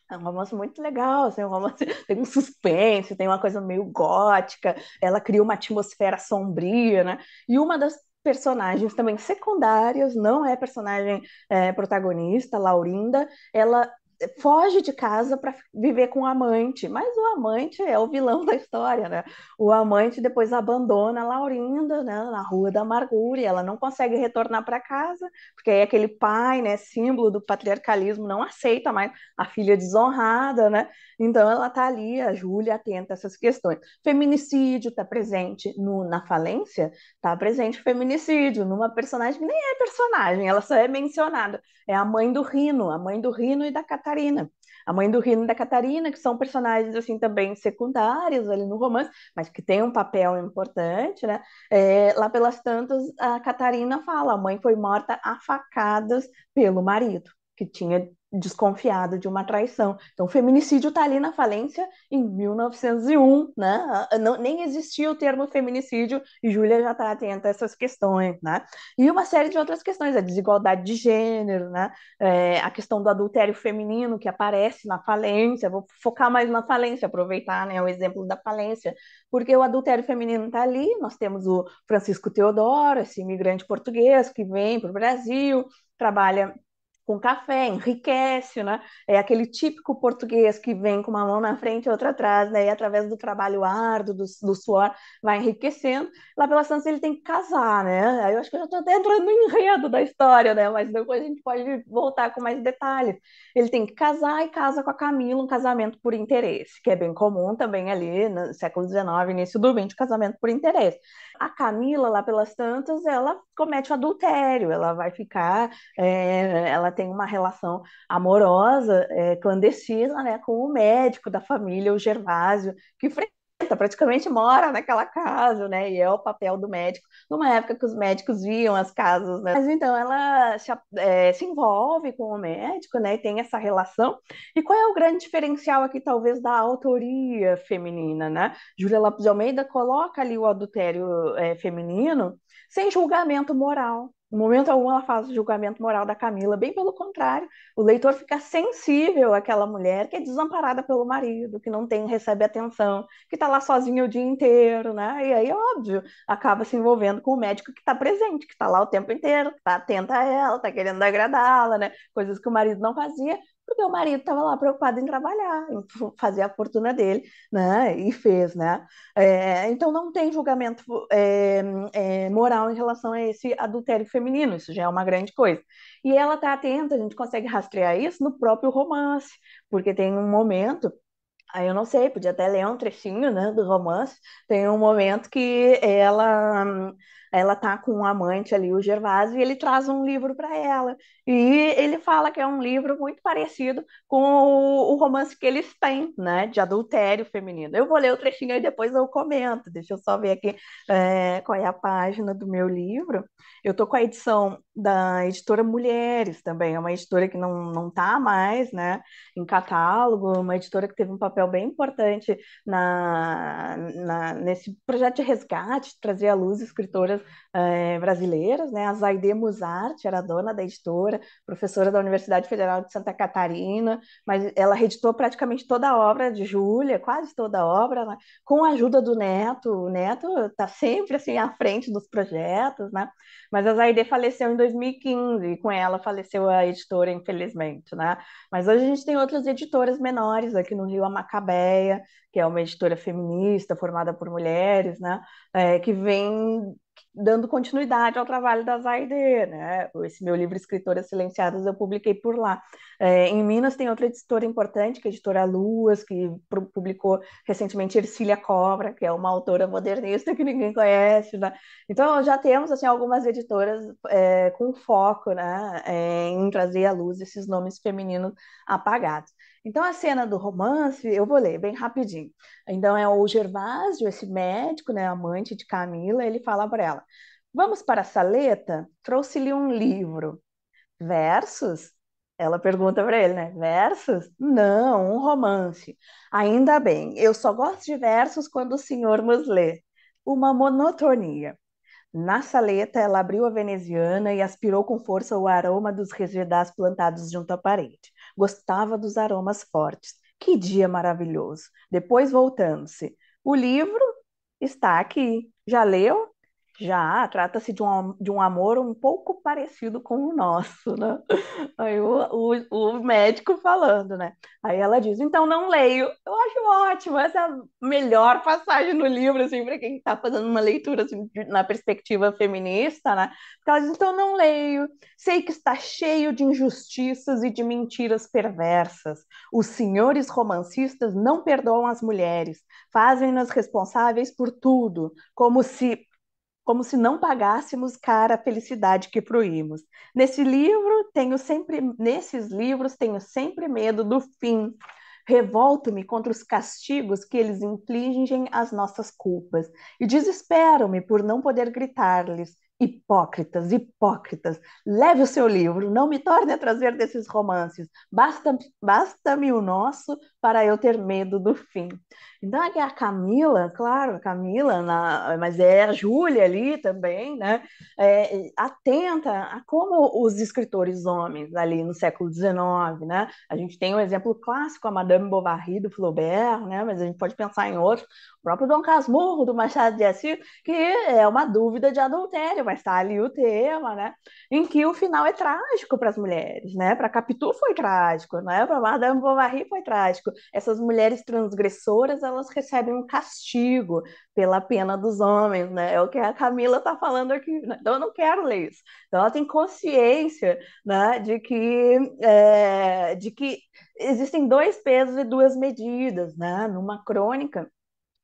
Speaker 2: é um romance muito legal, assim, é um romance, tem um suspense, tem uma coisa meio gótica, ela cria uma atmosfera sombria, né? E uma das personagens também secundárias, não é personagem é, protagonista, Laurinda, ela foge de casa para viver com o amante, mas o amante é o vilão da história, né? O amante depois abandona a Laurinda, né, na Rua da Amargura, e ela não consegue retornar para casa, porque aí aquele pai, né, símbolo do patriarcalismo, não aceita mais a filha desonrada, né? Então ela tá ali, a Júlia atenta a essas questões. Feminicídio está presente no, na falência, está presente feminicídio numa personagem que nem é personagem, ela só é mencionada. É a mãe do Rino, a mãe do Rino e da Catarina Catarina. A mãe do Rino da Catarina, que são personagens assim também secundários ali no romance, mas que tem um papel importante, né? É, lá pelas tantas, a Catarina fala: a mãe foi morta a facadas pelo marido, que tinha desconfiado de uma traição. Então, o feminicídio está ali na falência em 1901, né? Ah, não, nem existia o termo feminicídio e Júlia já está atenta a essas questões, né? E uma série de outras questões, a desigualdade de gênero, né? É, a questão do adultério feminino que aparece na falência. Vou focar mais na falência, aproveitar né, o exemplo da falência, porque o adultério feminino está ali. Nós temos o Francisco Teodoro, esse imigrante português que vem para o Brasil, trabalha com café, enriquece, né? É aquele típico português que vem com uma mão na frente e outra atrás, né? né? através do trabalho árduo, do, do, suor, vai enriquecendo. Lá pelas tantas ele tem que casar, né? Aí eu acho que eu já estou até entrando no enredo da história, né? Mas depois a gente pode voltar com mais detalhes. Ele tem que casar e casa com a Camila, um casamento por interesse, que é bem comum também ali no século XIX, início do XX, casamento por interesse. A Camila, lá pelas tantas, ela comete o adultério, ela vai ficar, é, ela tem uma relação amorosa, é, clandestina, né, com o médico da família, o Gervásio, que praticamente mora naquela casa, né? E é o papel do médico, numa época que os médicos viam as casas, né? Mas então ela se, é, se, envolve com o médico, né? E tem essa relação. E qual é o grande diferencial aqui, talvez, da autoria feminina, né? Júlia Lopes de Almeida coloca ali o adultério é, feminino sem julgamento moral. No momento algum, ela faz o julgamento moral da Camila. Bem pelo contrário, o leitor fica sensível àquela mulher que é desamparada pelo marido, que não tem, recebe atenção, que está lá sozinha o dia inteiro, né? E aí, óbvio, acaba se envolvendo com o médico que está presente, que está lá o tempo inteiro, está atenta a ela, está querendo agradá-la, né? Coisas que o marido não fazia, porque o marido estava lá preocupado em trabalhar, em fazer a fortuna dele, né? E fez, né? É, então não tem julgamento é, é, moral em relação a esse adultério feminino, isso já é uma grande coisa. E ela está atenta, a gente consegue rastrear isso no próprio romance, porque tem um momento Aí eu não sei, podia até ler um trechinho, né, do romance. Tem um momento que ela ela tá com um amante ali, o Gervásio, e ele traz um livro para ela. E ele fala que é um livro muito parecido com o, o, romance que eles têm, né, de adultério feminino. Eu vou ler o trechinho aí depois eu comento. Deixa eu só ver aqui é, qual é a página do meu livro. Eu tô com a edição da editora Mulheres também, é uma editora que não não está mais, né, em catálogo, uma editora que teve um papel bem importante na, na nesse projeto de resgate, trazer à luz escritoras é, brasileiras, né, a Zaide Musart era dona da editora, professora da Universidade Federal de Santa Catarina, mas ela reeditou praticamente toda a obra de Júlia, quase toda a obra, né, com a ajuda do Neto, o Neto está sempre assim à frente dos projetos, né, mas a Zaide faleceu em 2015, com ela faleceu a editora, infelizmente, né? Mas hoje a gente tem outras editoras menores aqui no Rio, a Macabeia, que é uma editora feminista formada por mulheres, né? É, que vem dando continuidade ao trabalho da Zaide, né? Esse meu livro Escritoras Silenciadas eu publiquei por lá. É, em Minas tem outra editora importante, que é a editora Luas, que publicou recentemente Ercília Cobra, que é uma autora modernista que ninguém conhece, né? Então já temos assim algumas editoras é, com foco, né, é, em trazer à luz esses nomes femininos apagados. Então, a cena do romance, eu vou ler bem rapidinho. Então, é o Gervásio, esse médico, né, amante de Camila, ele fala para ela: Vamos para a saleta? Trouxe-lhe um livro. Versos? Ela pergunta para ele, né? Versos? Não, um romance. Ainda bem, eu só gosto de versos quando o senhor nos lê. Uma monotonia. Na saleta, ela abriu a veneziana e aspirou com força o aroma dos resvedás plantados junto à parede. Gostava dos aromas fortes. Que dia maravilhoso! Depois voltando-se. O livro está aqui. Já leu? Já, trata-se de um, de um amor um pouco parecido com o nosso, né? Aí o, o, o médico falando, né? Aí ela diz, então não leio. Eu acho ótimo, essa é a melhor passagem no livro, assim, para quem está fazendo uma leitura assim, na perspectiva feminista, né? Porque ela diz, então não leio. Sei que está cheio de injustiças e de mentiras perversas. Os senhores romancistas não perdoam as mulheres, fazem-nas responsáveis por tudo, como se como se não pagássemos cara a felicidade que fruímos. Nesse livro tenho sempre, nesses livros tenho sempre medo do fim. Revolto-me contra os castigos que eles infligem às nossas culpas e desespero-me por não poder gritar-lhes: Hipócritas, hipócritas, leve o seu livro, não me torne a trazer desses romances, basta-me basta o nosso para eu ter medo do fim. Então, aqui a Camila, claro, a Camila, na, mas é a Júlia ali também, né? É, atenta a como os escritores homens ali no século XIX, né? A gente tem o um exemplo clássico, a Madame Bovary do Flaubert, né? Mas a gente pode pensar em outro, o próprio Dom Casmurro do Machado de Assis, que é uma dúvida de adultério, mas está ali o tema, né? Em que o final é trágico para as mulheres, né? Para Capitu foi trágico, né? Para Madame Bovary foi trágico. Essas mulheres transgressoras elas recebem um castigo pela pena dos homens, né? É o que a Camila está falando aqui. Né? Então, eu não quero ler isso. Então, ela tem consciência né, de, que, é, de que existem dois pesos e duas medidas, né? Numa crônica,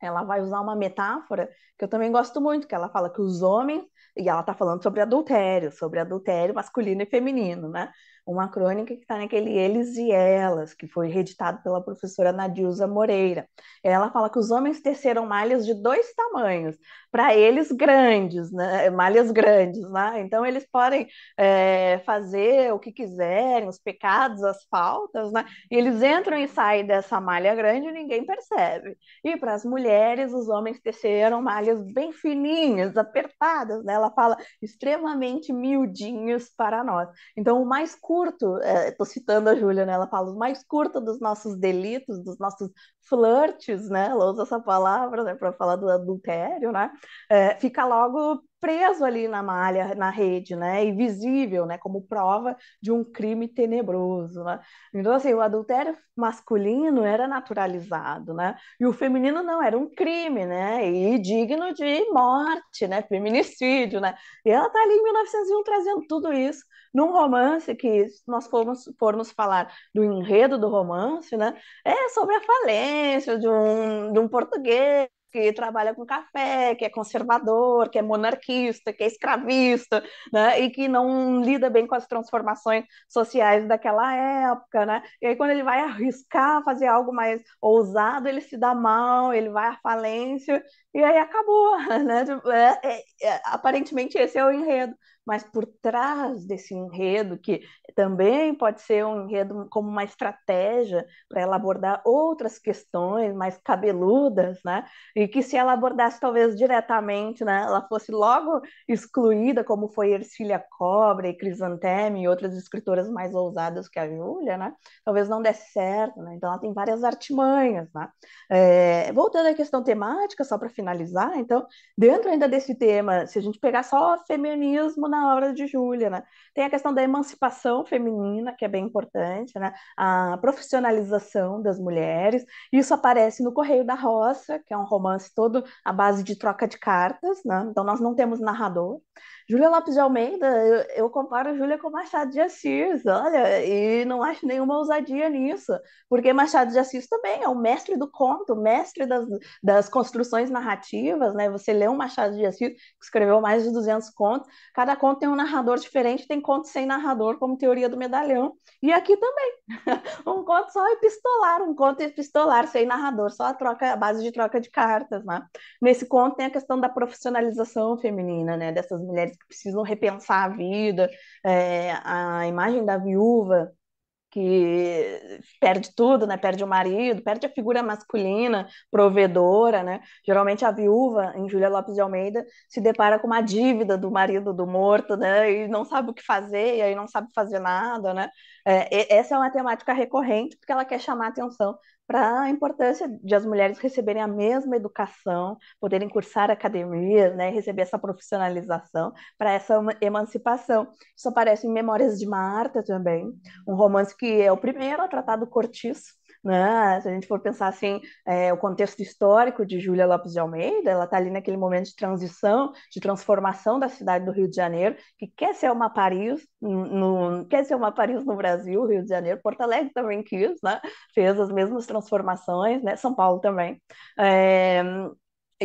Speaker 2: ela vai usar uma metáfora que eu também gosto muito, que ela fala que os homens, e ela está falando sobre adultério, sobre adultério masculino e feminino, né? uma crônica que está naquele Eles e Elas, que foi reeditado pela professora Nadilza Moreira. Ela fala que os homens teceram malhas de dois tamanhos, para eles grandes, né? malhas grandes, né? Então eles podem é, fazer o que quiserem, os pecados, as faltas, né? E eles entram e saem dessa malha grande e ninguém percebe. E para as mulheres, os homens teceram malhas bem fininhas, apertadas, né? Ela fala extremamente miudinhos para nós. Então o mais curto, estou é, citando a Júlia, né? Ela fala o mais curto dos nossos delitos, dos nossos flirts, né? Ela usa essa palavra né, para falar do adultério, né? é, fica logo preso ali na malha, na rede, né? E visível, né? Como prova de um crime tenebroso, né? Então, assim, o adultério masculino era naturalizado, né? E o feminino não, era um crime, né? E digno de morte, né? Feminicídio, né? E ela tá ali em 1901 trazendo tudo isso num romance que, se nós formos, formos falar do enredo do romance, né? É sobre a falência de um, de um português que trabalha com café, que é conservador, que é monarquista, que é escravista, né? E que não lida bem com as transformações sociais daquela época, né? E aí quando ele vai arriscar fazer algo mais ousado, ele se dá mal, ele vai à falência e aí acabou, né? Tipo, é, é, é, aparentemente esse é o enredo mas por trás desse enredo, que também pode ser um enredo como uma estratégia para ela abordar outras questões mais cabeludas, né? E que se ela abordasse talvez diretamente, né, ela fosse logo excluída, como foi Ercília Cobra e Crisanteme e outras escritoras mais ousadas que a Júlia, né? Talvez não desse certo, né? Então ela tem várias artimanhas, né? É, voltando à questão temática, só para finalizar, então, dentro ainda desse tema, se a gente pegar só feminismo, na obra de Júlia, né? Tem a questão da emancipação feminina, que é bem importante, né? A profissionalização das mulheres. Isso aparece no Correio da Roça, que é um romance todo à base de troca de cartas, né? Então nós não temos narrador. Júlia Lopes de Almeida, eu, eu comparo a Júlia com Machado de Assis, olha, e não acho nenhuma ousadia nisso, porque Machado de Assis também é o mestre do conto, mestre das, das construções narrativas, né? Você lê um Machado de Assis, que escreveu mais de 200 contos, cada conto tem um narrador diferente, tem conto sem narrador, como Teoria do Medalhão, e aqui também, um conto só epistolar, um conto epistolar, sem narrador, só a troca, a base de troca de cartas, né? Nesse conto tem a questão da profissionalização feminina, né? Dessas mulheres mulheres que precisam repensar a vida, é, a imagem da viúva que perde tudo, né? Perde o marido, perde a figura masculina, provedora, né? Geralmente a viúva, em Julia Lopes de Almeida, se depara com uma dívida do marido do morto, né? E não sabe o que fazer, e aí não sabe fazer nada, né? É, essa é uma temática recorrente porque ela quer chamar atenção para a importância de as mulheres receberem a mesma educação, poderem cursar academias, né, receber essa profissionalização para essa emancipação. Isso aparece em Memórias de Marta também, um romance que é o primeiro a tratar do cortiço, né? Se a gente for pensar assim, é, o contexto histórico de Júlia Lopes de Almeida, ela está ali naquele momento de transição, de transformação da cidade do Rio de Janeiro, que quer ser uma Paris, no, quer ser uma Paris no Brasil, Rio de Janeiro, Porto Alegre também quis, né? fez as mesmas transformações, né? São Paulo também. É,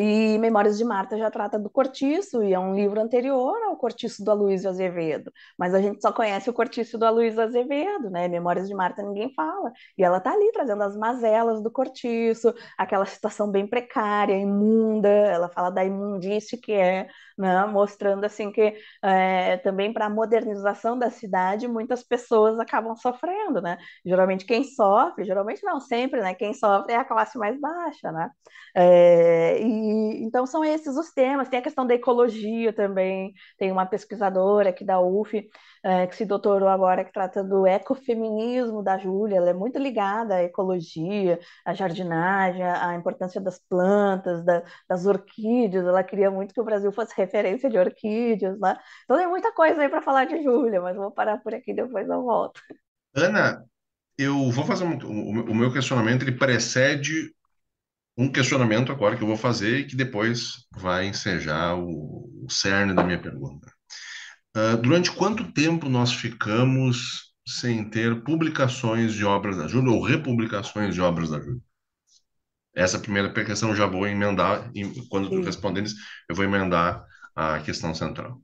Speaker 2: e Memórias de Marta já trata do cortiço, e é um livro anterior ao cortiço do Luísa Azevedo. Mas a gente só conhece o cortiço do Luísa Azevedo, né? Memórias de Marta ninguém fala. E ela tá ali trazendo as mazelas do cortiço, aquela situação bem precária, imunda. Ela fala da imundice que é, né? Mostrando, assim, que é, também para a modernização da cidade, muitas pessoas acabam sofrendo, né? Geralmente quem sofre, geralmente não, sempre, né? Quem sofre é a classe mais baixa, né? É, e então são esses os temas. Tem a questão da ecologia também. Tem uma pesquisadora aqui da UF é, que se doutorou agora que trata do ecofeminismo da Júlia. Ela é muito ligada à ecologia, à jardinagem, à importância das plantas, da, das orquídeas. Ela queria muito que o Brasil fosse referência de orquídeas, né? Então tem muita coisa aí para falar de Júlia, mas vou parar por aqui depois eu volto.
Speaker 3: Ana, eu vou fazer um, o meu questionamento ele precede um questionamento agora que eu vou fazer e que depois vai ensejar o, o cerne da minha pergunta. Uh, durante quanto tempo nós ficamos sem ter publicações de obras da Júlia ou republicações de obras da Júlia? Essa é primeira questão já vou emendar, e quando tu responderes, eu vou emendar a questão central.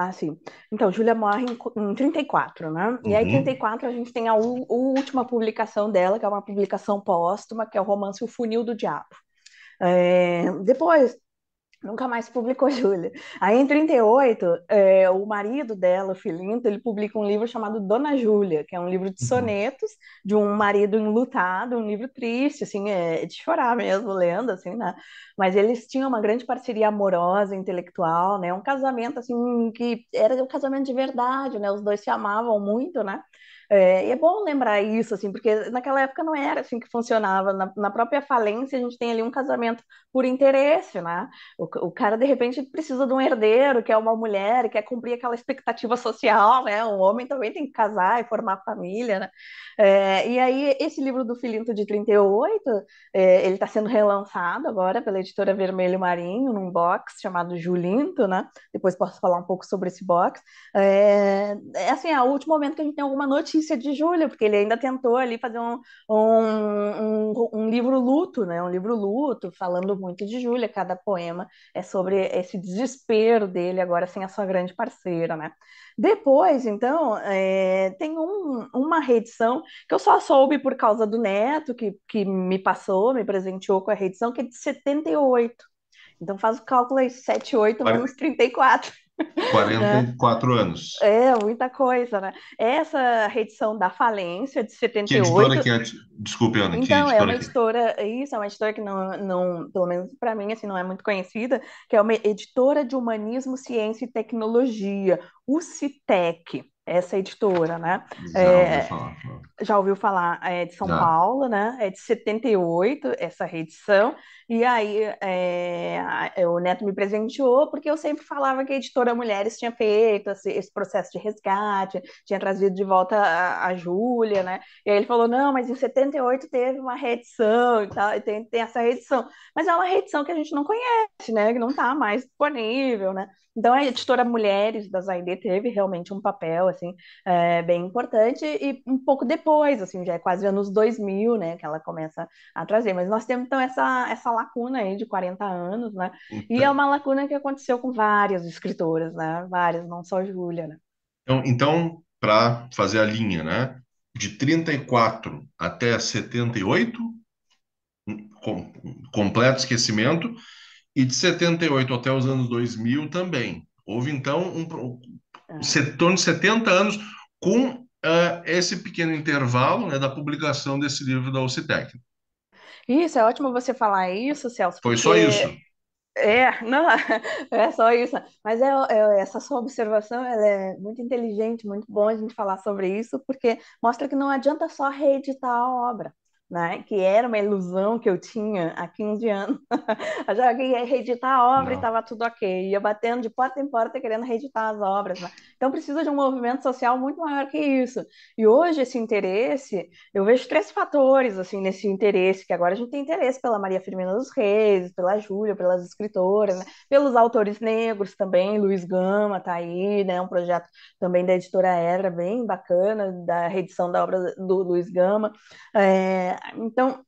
Speaker 2: Ah, sim. Então, Júlia morre em, em 34, né? Uhum. E aí, em uhum. 34, a gente tem a, u, a, última publicação dela, que é uma publicação póstuma, que é o romance O Funil do Diabo. É, depois, Nunca mais publicou Júlia. Aí, em 38, é, eh, o marido dela, o Filinto, ele publica um livro chamado Dona Júlia, que é um livro de uhum. sonetos de um marido enlutado, um livro triste, assim, é, é, de chorar mesmo, lendo, assim, né? Mas eles tinham uma grande parceria amorosa, intelectual, né? Um casamento, assim, que era um casamento de verdade, né? Os dois se amavam muito, né? É, é, bom lembrar isso, assim, porque naquela época não era assim que funcionava. Na, na própria falência, a gente tem ali um casamento por interesse, né? O, o, cara, de repente, precisa de um herdeiro, que é uma mulher, e quer cumprir aquela expectativa social, né? Um homem também tem que casar e formar família, né? É, e aí, esse livro do Filinto de 38, é, ele está sendo relançado agora pela editora Vermelho Marinho, num box chamado Julinto, né? Depois posso falar um pouco sobre esse box. É, é assim, é o último momento que a gente tem alguma notícia notícia de julho, porque ele ainda tentou ali fazer um, um, um, um livro luto, né? Um livro luto, falando muito de Júlia. Cada poema é sobre esse desespero dele agora sem a sua grande parceira, né? Depois, então, é, tem um, uma reedição que eu só soube por causa do Neto, que, que me passou, me presenteou com a reedição, que é de 78. Então faz o cálculo aí, 78 menos 34. 44 né? anos. É, muita coisa, né? Essa reedição da falência de 78. Que editora que é?
Speaker 3: Desculpe, Ana. Então, é uma que...
Speaker 2: editora, isso, é uma editora que não, não pelo menos para mim, assim, não é muito conhecida, que é uma editora de humanismo, ciência e tecnologia, o CITEC essa editora, né? Já é, ouviu falar. Já ouviu falar, é de São já. Paulo, né? É de 78, essa reedição, e aí é, o Neto me presenteou, porque eu sempre falava que a editora Mulheres tinha feito esse, esse processo de resgate, tinha trazido de volta a, a Júlia, né? E aí ele falou: não, mas em 78 teve uma reedição e tal, e tem, tem essa reedição. Mas é uma reedição que a gente não conhece, né? Que não está mais disponível, né? Então a editora Mulheres da Zaide teve realmente um papel assim é, bem importante e um pouco depois, assim, já é quase anos 2000, né, que ela começa a trazer. Mas nós temos então essa essa lacuna aí de 40 anos, né? e é uma lacuna que aconteceu com várias escritoras, né? Várias, não só Júlia, né?
Speaker 3: Então, então para fazer a linha, né? De 34 até 78, com, completo esquecimento, e de 78 até os anos 2000 também. Houve, então, um, é. setor de 70 anos com uh, esse pequeno intervalo né, da publicação desse livro da OCTEC.
Speaker 2: Isso, é ótimo você falar isso, Celso, Foi só porque isso. é, não, é só isso. Mas é, é- essa sua observação, ela é muito inteligente, muito bom a gente falar sobre isso, porque mostra que não adianta só reeditar a obra né? que era uma ilusão que eu tinha há 15 anos. achava que ia reeditar a obra Não. e estava tudo ok. Ia batendo de porta em porta querendo reeditar as obras. Né? Então precisa de um movimento social muito maior que isso. E hoje esse interesse, eu vejo três fatores assim nesse interesse, que agora a gente tem interesse pela Maria Firmina dos Reis, pela Júlia, pelas escritoras, né? pelos autores negros também, Luiz Gama está aí, né? um projeto também da editora Era, bem bacana, da reedição da obra do Luiz Gama. É então,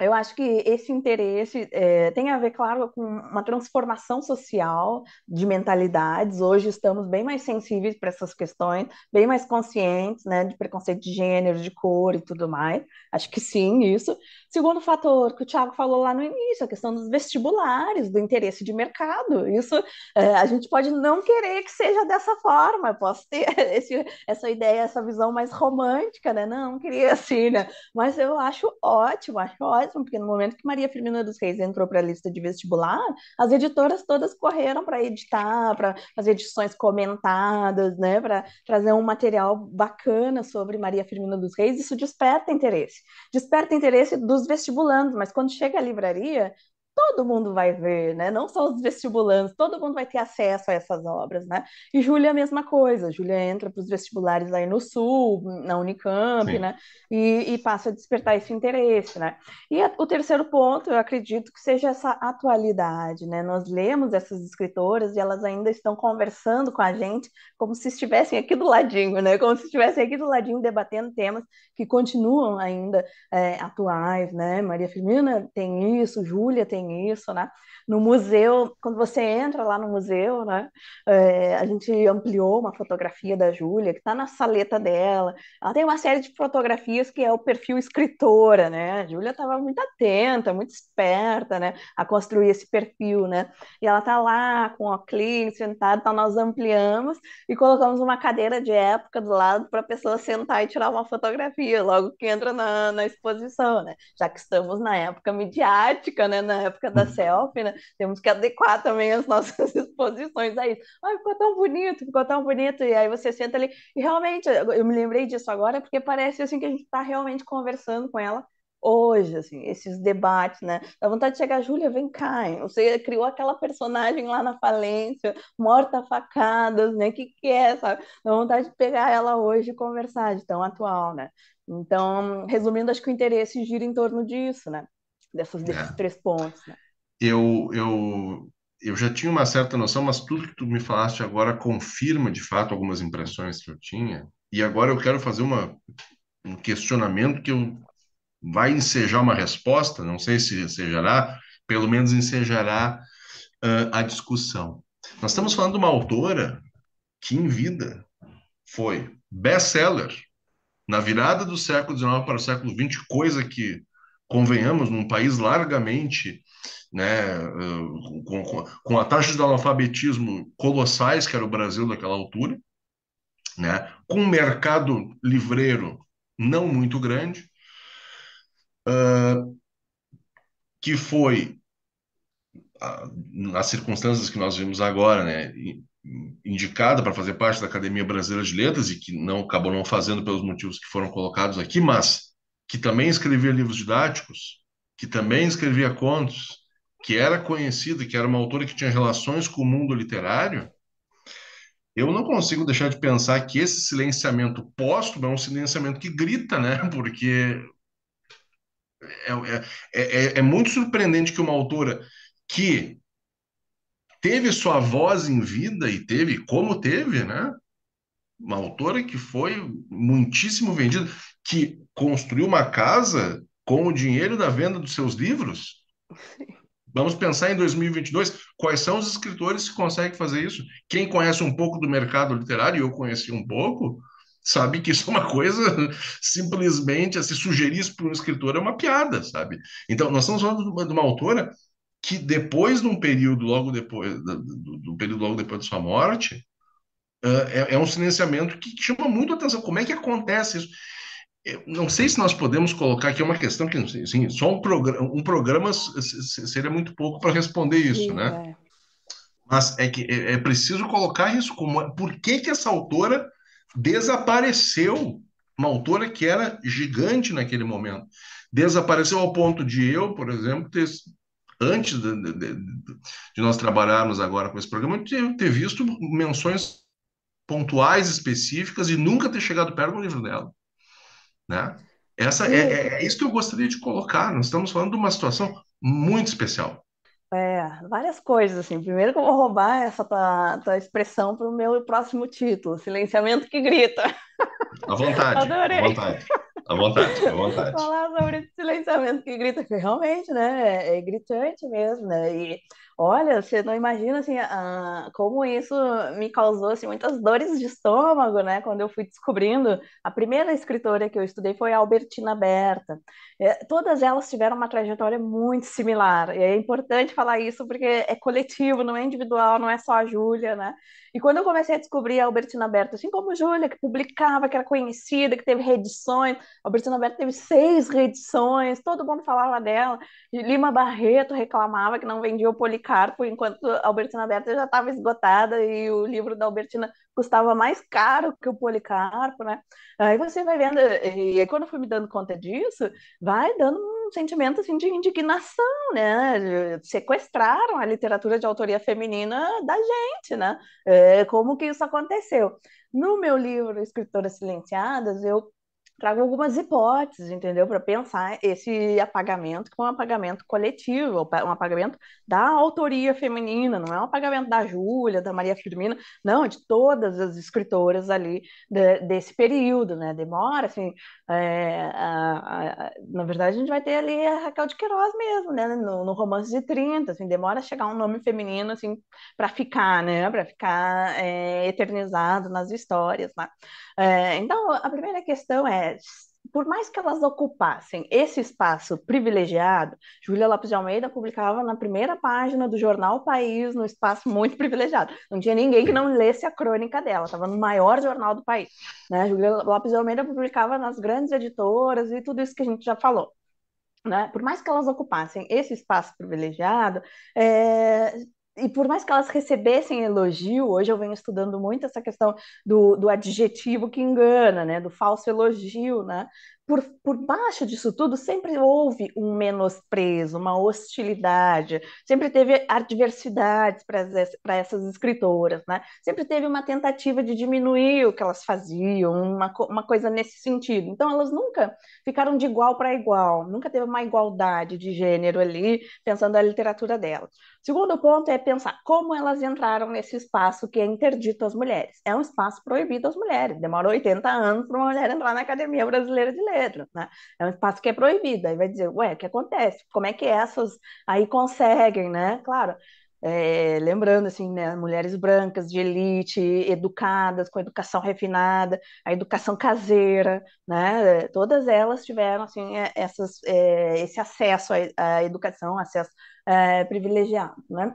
Speaker 2: eu acho que esse interesse é, tem a ver, claro, com uma transformação social de mentalidades. Hoje estamos bem mais sensíveis para essas questões, bem mais conscientes, né, de preconceito de gênero, de cor e tudo mais. Acho que sim, isso. Segundo fator que o Tiago falou lá no início, a questão dos vestibulares, do interesse de mercado. Isso é, a gente pode não querer que seja dessa forma. Eu posso ter esse, essa ideia, essa visão mais romântica, né? Não, não queria assim, né? Mas eu acho ótimo, acho ótimo porque no momento que Maria Firmina dos Reis entrou para a lista de vestibular, as editoras todas correram para editar, para fazer edições comentadas, né, para trazer um material bacana sobre Maria Firmina dos Reis, isso desperta interesse. Desperta interesse dos vestibulandos, mas quando chega à livraria, todo mundo vai ver, né? Não só os vestibulantes, todo mundo vai ter acesso a essas obras, né? E Júlia é a mesma coisa, Júlia entra para os vestibulares aí no Sul, na Unicamp, Sim. né? E, e, passa a despertar esse interesse, né? E a, o terceiro ponto, eu acredito que seja essa atualidade, né? Nós lemos essas escritoras e elas ainda estão conversando com a gente como se estivessem aqui do ladinho, né? Como se estivessem aqui do ladinho debatendo temas que continuam ainda é, atuais, né? Maria Firmina tem isso, Júlia tem isso, né? No museu, quando você entra lá no museu, né? É, a gente ampliou uma fotografia da Júlia, que está na saleta dela. Ela tem uma série de fotografias que é o perfil escritora, né? A Júlia estava muito atenta, muito esperta, né? A construir esse perfil, né? E ela está lá com o clique sentada, então nós ampliamos e colocamos uma cadeira de época do lado para a pessoa sentar e tirar uma fotografia logo que entra na, na exposição, né? Já que estamos na época midiática, né? Na época da selfie, uhum. né? Temos que adequar também as nossas exposições a isso. Ai, ficou tão bonito, ficou tão bonito. E aí você senta ali. E realmente, eu me lembrei disso agora, porque parece assim que a gente está realmente conversando com ela hoje, assim, esses debates, né? Dá vontade de chegar, Júlia, vem cá, hein? você criou aquela personagem lá na falência, morta facadas, né? O que, que é, sabe? Dá vontade de pegar ela hoje e conversar de tão atual, né? Então, resumindo, acho que o interesse gira em torno disso, né? dessas, desses é. três pontos. Né?
Speaker 3: Eu, eu, eu já tinha uma certa noção, mas tudo que tu me falaste agora confirma de fato algumas impressões que eu tinha. E agora eu quero fazer uma, um questionamento que eu, vai ensejar uma resposta, não sei se ensejará, pelo menos ensejará uh, a discussão. Nós estamos falando de uma autora que em vida foi best-seller na virada do século XIX para o século XX, coisa que convenhamos, num país largamente né, com, com, com, a taxa de analfabetismo colossais que era o Brasil naquela altura, né, com um mercado livreiro não muito grande, uh, que foi, nas circunstâncias que nós vimos agora, né, indicada para fazer parte da Academia Brasileira de Letras e que não acabou não fazendo pelos motivos que foram colocados aqui, mas que também escrevia livros didáticos, que também escrevia contos, que era conhecida, que era uma autora que tinha relações com o mundo literário, eu não consigo deixar de pensar que esse silenciamento póstumo é um silenciamento que grita, né? Porque é, é, é, é, é muito surpreendente que uma autora que teve sua voz em vida e teve como teve, né? uma autora que foi muitíssimo vendida, que construiu uma casa com o dinheiro da venda dos seus livros. Vamos pensar em 2022, quais são os escritores que conseguem fazer isso? Quem conhece um pouco do mercado literário, eu conheci um pouco, sabe que isso é uma coisa simplesmente, assim, sugerir isso para um escritor é uma piada, sabe? Então, nós estamos falando de uma, de uma autora que depois de um período, logo depois, do, do período logo depois de sua morte, é, é um silenciamento que chama muito atenção. Como é que acontece isso? Eu não sei se nós podemos colocar aqui uma questão que assim, assim só um, programa, um programa seria muito pouco para responder isso, Sim, né? É. Mas é que é, é preciso colocar isso como por que, que essa autora desapareceu? Uma autora que era gigante naquele momento. Desapareceu ao ponto de eu, por exemplo, ter, antes de, de, de nós trabalharmos agora com esse programa, ter, ter visto menções pontuais específicas e nunca ter chegado perto do livro dela, né? Essa é, é, é, isso que eu gostaria de colocar. Nós estamos falando de uma situação muito especial.
Speaker 2: É, várias coisas assim. Primeiro que eu vou roubar essa tua, tua expressão para o meu próximo título, silenciamento que grita. À vontade. Adorei. À vontade. À vontade, à vontade. Falar sobre esse silenciamento que grita, que realmente, né, é, é gritante mesmo, né, e Olha, você não imagina assim, como isso me causou assim, muitas dores de estômago, né? Quando eu fui descobrindo, a primeira escritora que eu estudei foi a Albertina Berta. É, todas elas tiveram uma trajetória muito similar. E é importante falar isso porque é coletivo, não é individual, não é só a Júlia, né? E quando eu comecei a descobrir a Albertina Berta, assim como Júlia, que publicava, que era conhecida, que teve reedições, a Albertina Berta teve seis reedições, todo mundo falava dela. Lima Barreto reclamava que não vendia o Policarpo, enquanto a Albertina Berta já estava esgotada e o livro da Albertina custava mais caro que o Policarpo, né? Aí você vai vendo, e aí quando eu fui me dando conta disso, vai dando sentimento assim, de indignação, né? Sequestraram a literatura de autoria feminina da gente, né? É, como que isso aconteceu? No meu livro Escritoras Silenciadas, eu trago algumas hipóteses, entendeu? Para pensar esse apagamento, que é um apagamento coletivo, é um apagamento da autoria feminina, não é um apagamento da Júlia, da Maria Firmina, não, de todas as escritoras ali de, desse período, né? Demora, assim, é, a, a, na verdade a gente vai ter ali a Raquel de Queiroz mesmo, né? No, no romance de 30, assim, demora a chegar um nome feminino, assim, para ficar, né? Para ficar é, eternizado nas histórias, né? É, então, a primeira questão é é, por mais que elas ocupassem esse espaço privilegiado, Júlia Lopes de Almeida publicava na primeira página do jornal País, num espaço muito privilegiado. Não tinha ninguém que não lesse a crônica dela, estava no maior jornal do país. Né? Júlia Lopes de Almeida publicava nas grandes editoras e tudo isso que a gente já falou. Né? Por mais que elas ocupassem esse espaço privilegiado, é, e por mais que elas recebessem elogio, hoje eu venho estudando muito essa questão do, do adjetivo que engana, né? Do falso elogio, né? por, por baixo disso tudo sempre houve um menosprezo, uma hostilidade, sempre teve adversidades para essas escritoras, né? sempre teve uma tentativa de diminuir o que elas faziam, uma, uma coisa nesse sentido. Então, elas nunca ficaram de igual para igual, nunca teve uma igualdade de gênero ali, pensando na literatura delas. Segundo ponto é pensar como elas entraram nesse espaço que é interdito às mulheres. É um espaço proibido às mulheres, demorou 80 anos para uma mulher entrar na Academia Brasileira de Letras. Pedro, né? É um espaço que é proibido. Aí vai dizer, ué, o que acontece? Como é que é? essas aí conseguem, né? Claro, é, lembrando assim, né, mulheres brancas de elite, educadas, com educação refinada, a educação caseira, né, todas elas tiveram assim eh, essas, é, esse acesso à, educação, acesso é, privilegiado, né.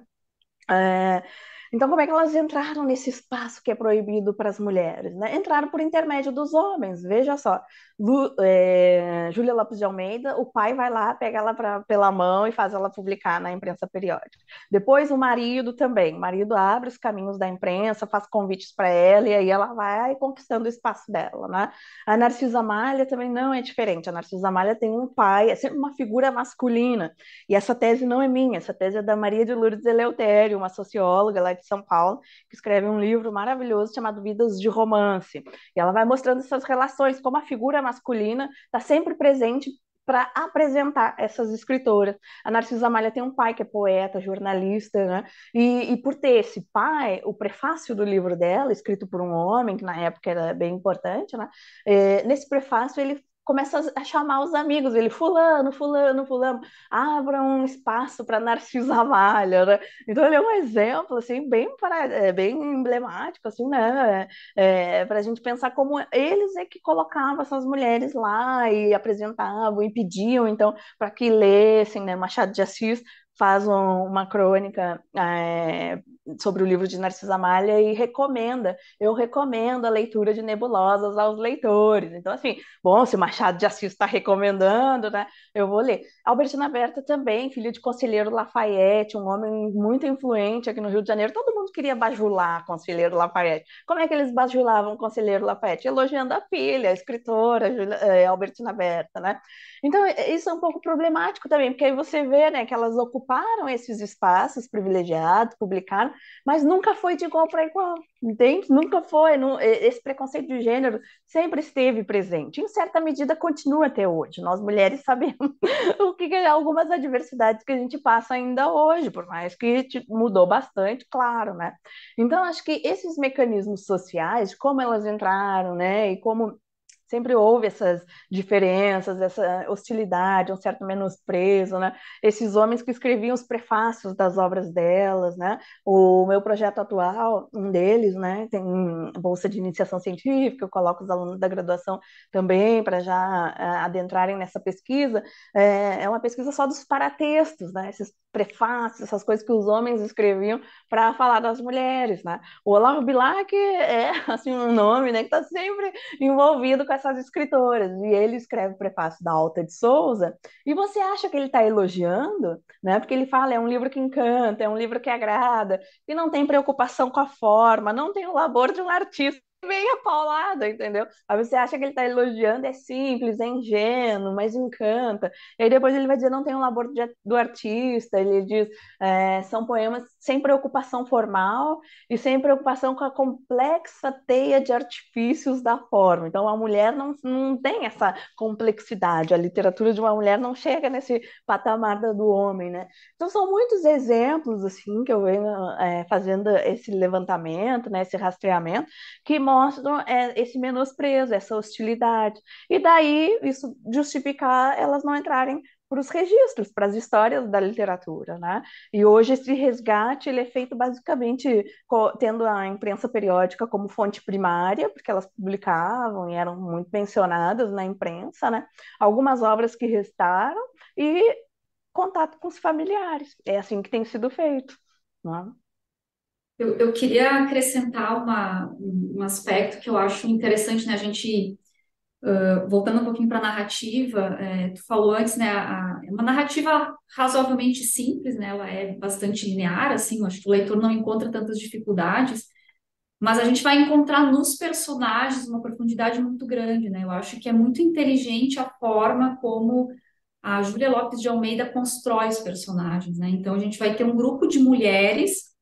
Speaker 2: Então, como é que elas entraram nesse espaço que é proibido para as mulheres? Né? Entraram por intermédio dos homens. Veja só, Lu, é, Júlia Lopes de Almeida, o pai vai lá, pega ela pra, pela mão e faz ela publicar na imprensa periódica. Depois, o marido também. O marido abre os caminhos da imprensa, faz convites para ela e aí ela vai conquistando o espaço dela. Né? A Narcisa Malha também não é diferente. A Narcisa Malha tem um pai, é sempre uma figura masculina. E essa tese não é minha, essa tese é da Maria de Lourdes Eleutério, uma socióloga lá de São Paulo, que escreve um livro maravilhoso chamado Vidas de Romance. E ela vai mostrando essas relações, como a figura masculina está sempre presente para apresentar essas escritoras. A Narcisa Amália tem um pai que é poeta, jornalista, né? E, e, por ter esse pai, o prefácio do livro dela, escrito por um homem, que na época era bem importante, né? É, nesse prefácio ele começa a chamar os amigos, ele fulano, fulano, fulano, abra um espaço para Narciso Amália, né? Então ele é um exemplo, assim, bem, pra, é, bem emblemático, assim, né? É, para a gente pensar como eles é que colocavam essas mulheres lá e apresentavam e pediam, então, para que lessem, né? Machado de Assis faz uma crônica é, sobre o livro de Narcisa Malha e recomenda, eu recomendo a leitura de Nebulosas aos leitores. Então, assim, bom, se o Machado de Assis está recomendando, né, eu vou ler. Albertina Berta também, filha de conselheiro Lafayette, um homem muito influente aqui no Rio de Janeiro. Todo mundo queria bajular conselheiro Lafayette. Como é que eles bajulavam conselheiro Lafayette? Elogiando a filha, a escritora eh, Albertina Berta, né? Então, isso é um pouco problemático também, porque aí você vê, né, que elas ocupam ocuparam esses espaços privilegiados, publicaram, mas nunca foi de igual para igual, entende? Nunca foi. Não, esse preconceito de gênero sempre esteve presente. Em certa medida, continua até hoje. Nós mulheres sabemos o que, que é algumas adversidades que a gente passa ainda hoje, por mais que mudou bastante, claro, né? Então, acho que esses mecanismos sociais, como elas entraram, né, e como sempre houve essas diferenças, essa hostilidade, um certo menosprezo, né? Esses homens que escreviam os prefácios das obras delas, né? O meu projeto atual, um deles, né, tem bolsa de iniciação científica, eu coloco os alunos da graduação também para já é, adentrarem nessa pesquisa, é, é, uma pesquisa só dos paratextos, né? Esses prefácios, essas coisas que os homens escreviam para falar das mulheres, né? O Olavo Bilac é assim um nome, né, que está sempre envolvido com essas escritoras. E ele escreve o prefácio da Alta de Souza, e você acha que ele está elogiando, né? Porque ele fala, é um livro que encanta, é um livro que agrada, e não tem preocupação com a forma, não tem o labor de um artista bem a entendeu? Aí você acha que ele tá elogiando, é simples, é ingênuo, mas encanta. E aí depois ele vai dizer, não tem um labor do artista, ele diz, é, são poemas sem preocupação formal e sem preocupação com a complexa teia de artifícios da forma. Então a mulher não, não tem essa complexidade, a literatura de uma mulher não chega nesse patamar do homem, né? Então são muitos exemplos, assim, que eu venho é, fazendo esse levantamento, né, esse rastreamento, que mostram é, esse menosprezo, essa hostilidade. E daí isso justificar elas não entrarem para os registros, para as histórias da literatura, né? E hoje esse resgate ele é feito basicamente tendo a imprensa periódica como fonte primária, porque elas publicavam e eram muito mencionadas na imprensa, né? Algumas obras que restaram e contato com os familiares. É assim que tem sido feito, né?
Speaker 4: Eu, eu queria acrescentar uma, um aspecto que eu acho interessante, né? A gente, uh, voltando um pouquinho para a narrativa, é, tu falou antes, né? A, uma narrativa razoavelmente simples, né? Ela é bastante linear, assim, acho que o leitor não encontra tantas dificuldades, mas a gente vai encontrar nos personagens uma profundidade muito grande, né? Eu acho que é muito inteligente a forma como a Júlia Lopes de Almeida constrói os personagens, né? Então a gente vai ter um grupo de mulheres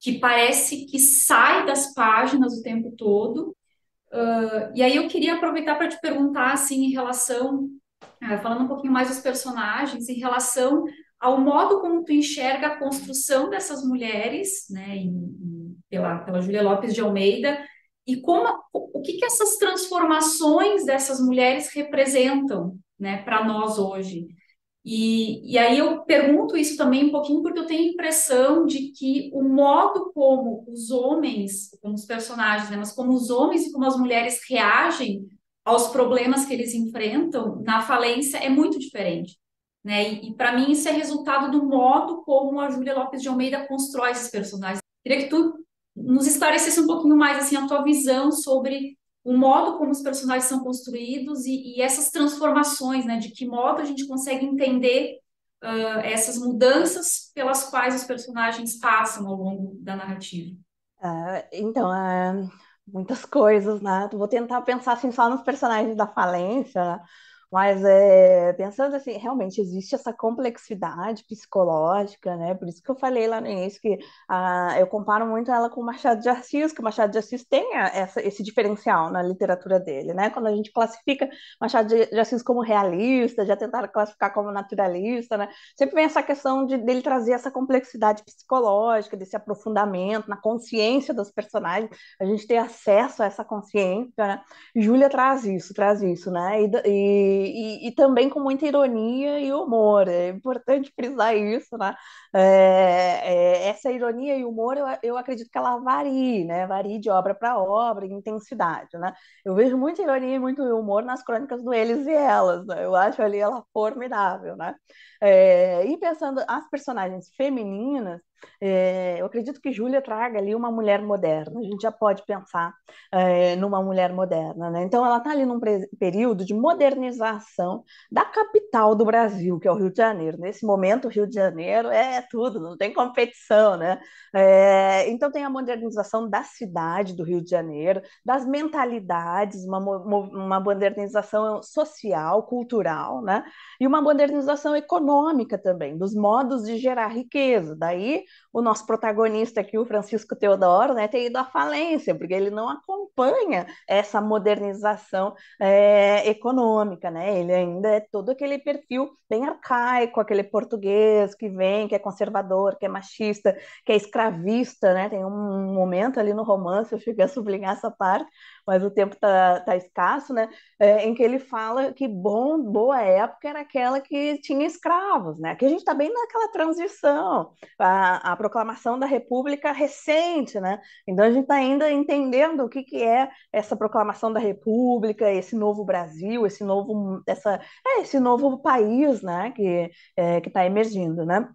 Speaker 4: que parece que sai das páginas o tempo todo. Uh, e aí eu queria aproveitar para te perguntar, assim, em relação, uh, falando um pouquinho mais dos personagens, em relação ao modo como tu enxerga a construção dessas mulheres, né, em, em, pela, pela Julia Lopes de Almeida, e como o que, que essas transformações dessas mulheres representam né, para nós hoje. E, e aí eu pergunto isso também um pouquinho porque eu tenho a impressão de que o modo como os homens, como os personagens, né, mas como os homens e como as mulheres reagem aos problemas que eles enfrentam na falência é muito diferente. Né? E, e para mim isso é resultado do modo como a Júlia Lopes de Almeida constrói esses personagens. Queria que tu nos esclarecesse um pouquinho mais assim a tua visão sobre o modo como os personagens são construídos e, e essas transformações, né? De que modo a gente consegue entender uh, essas mudanças pelas quais os personagens passam ao longo da narrativa.
Speaker 2: Uh, então, uh, muitas coisas, né? Vou tentar pensar assim só nos personagens da falência, né? Mas é, pensando assim, realmente existe essa complexidade psicológica, né? Por isso que eu falei lá no início que ah, eu comparo muito ela com o Machado de Assis, que o Machado de Assis tem essa, esse diferencial na literatura dele, né? Quando a gente classifica Machado de Assis como realista, já tentaram classificar como naturalista, né? Sempre vem essa questão de, dele trazer essa complexidade psicológica, desse aprofundamento na consciência dos personagens, a gente ter acesso a essa consciência, né? Júlia traz isso, traz isso, né? e, e e, e, também com muita ironia e humor. É importante frisar isso, né? É, é, essa ironia e humor, eu, eu acredito que ela varie, né? Varie de obra para obra, em intensidade, né? Eu vejo muita ironia e muito humor nas crônicas do Eles e Elas, né? Eu acho ali ela formidável, né? É, e pensando as personagens femininas, é, eu acredito que Júlia traga ali uma mulher moderna. A gente já pode pensar é, numa mulher moderna, né? Então ela está ali num período de modernização da capital do Brasil, que é o Rio de Janeiro. Nesse momento, o Rio de Janeiro é tudo, não tem competição, né? É, então tem a modernização da cidade do Rio de Janeiro, das mentalidades, uma, uma modernização social, cultural, né? E uma modernização econômica econômica também, dos modos de gerar riqueza. Daí o nosso protagonista aqui, o Francisco Teodoro, né, ter ido à falência, porque ele não acompanha essa modernização é, econômica, né? Ele ainda é todo aquele perfil bem arcaico, aquele português que vem, que é conservador, que é machista, que é escravista, né? Tem um momento ali no romance, eu cheguei a sublinhar essa parte, mas o tempo tá, tá escasso, né? É, em que ele fala que bom, boa época era aquela que tinha escravos, né? Que a gente está bem naquela transição. A, a proclamação da República recente, né? Então a gente está ainda entendendo o que, que é essa proclamação da República, esse novo Brasil, esse novo, essa, é, esse novo país, né? Que é, está emergindo, né?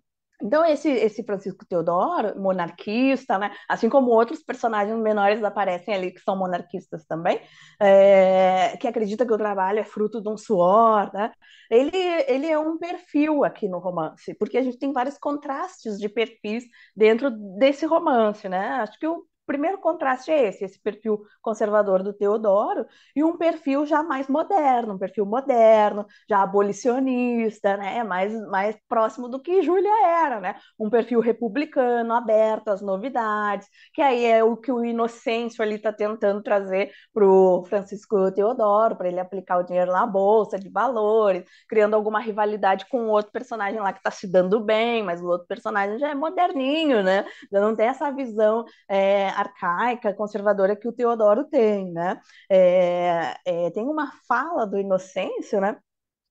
Speaker 2: Então, esse, esse Francisco Teodoro, monarquista, né? assim como outros personagens menores aparecem ali que são monarquistas também, é, que acredita que o trabalho é fruto de um suor, né? ele, ele é um perfil aqui no romance, porque a gente tem vários contrastes de perfis dentro desse romance. Né? Acho que o primeiro contraste é esse, esse perfil conservador do Teodoro e um perfil já mais moderno, um perfil moderno, já abolicionista, né, mais, mais próximo do que Júlia era, né, um perfil republicano, aberto às novidades, que aí é o que o Inocêncio ali está tentando trazer para o Francisco Teodoro, para ele aplicar o dinheiro na bolsa de valores, criando alguma rivalidade com outro personagem lá que está se dando bem, mas o outro personagem já é moderninho, né, já não tem essa visão é, arcaica, conservadora que o Teodoro tem, né? É, é, tem uma fala do Inocêncio, né?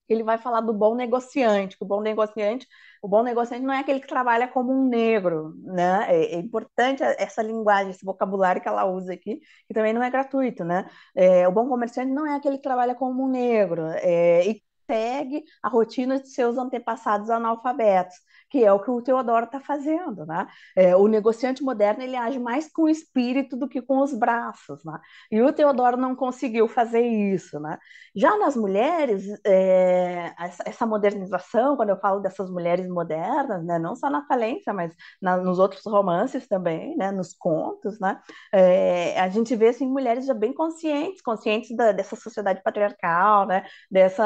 Speaker 2: Ele vai falar do bom negociante, que o bom negociante, o bom negociante não é aquele que trabalha como um negro, né? É, é importante essa linguagem, esse vocabulário que ela usa aqui, que também não é gratuito, né? É, o bom comerciante não é aquele que trabalha como um negro é, e segue a rotina de seus antepassados analfabetos que é o que o Teodoro está fazendo, né? É, o negociante moderno ele age mais com o espírito do que com os braços, né? E o Teodoro não conseguiu fazer isso, né? Já nas mulheres, é, essa modernização, quando eu falo dessas mulheres modernas, né? Não só na falência, mas na, nos outros romances também, né? Nos contos, né? É, a gente vê assim mulheres já bem conscientes, conscientes da, dessa sociedade patriarcal, né? Dessa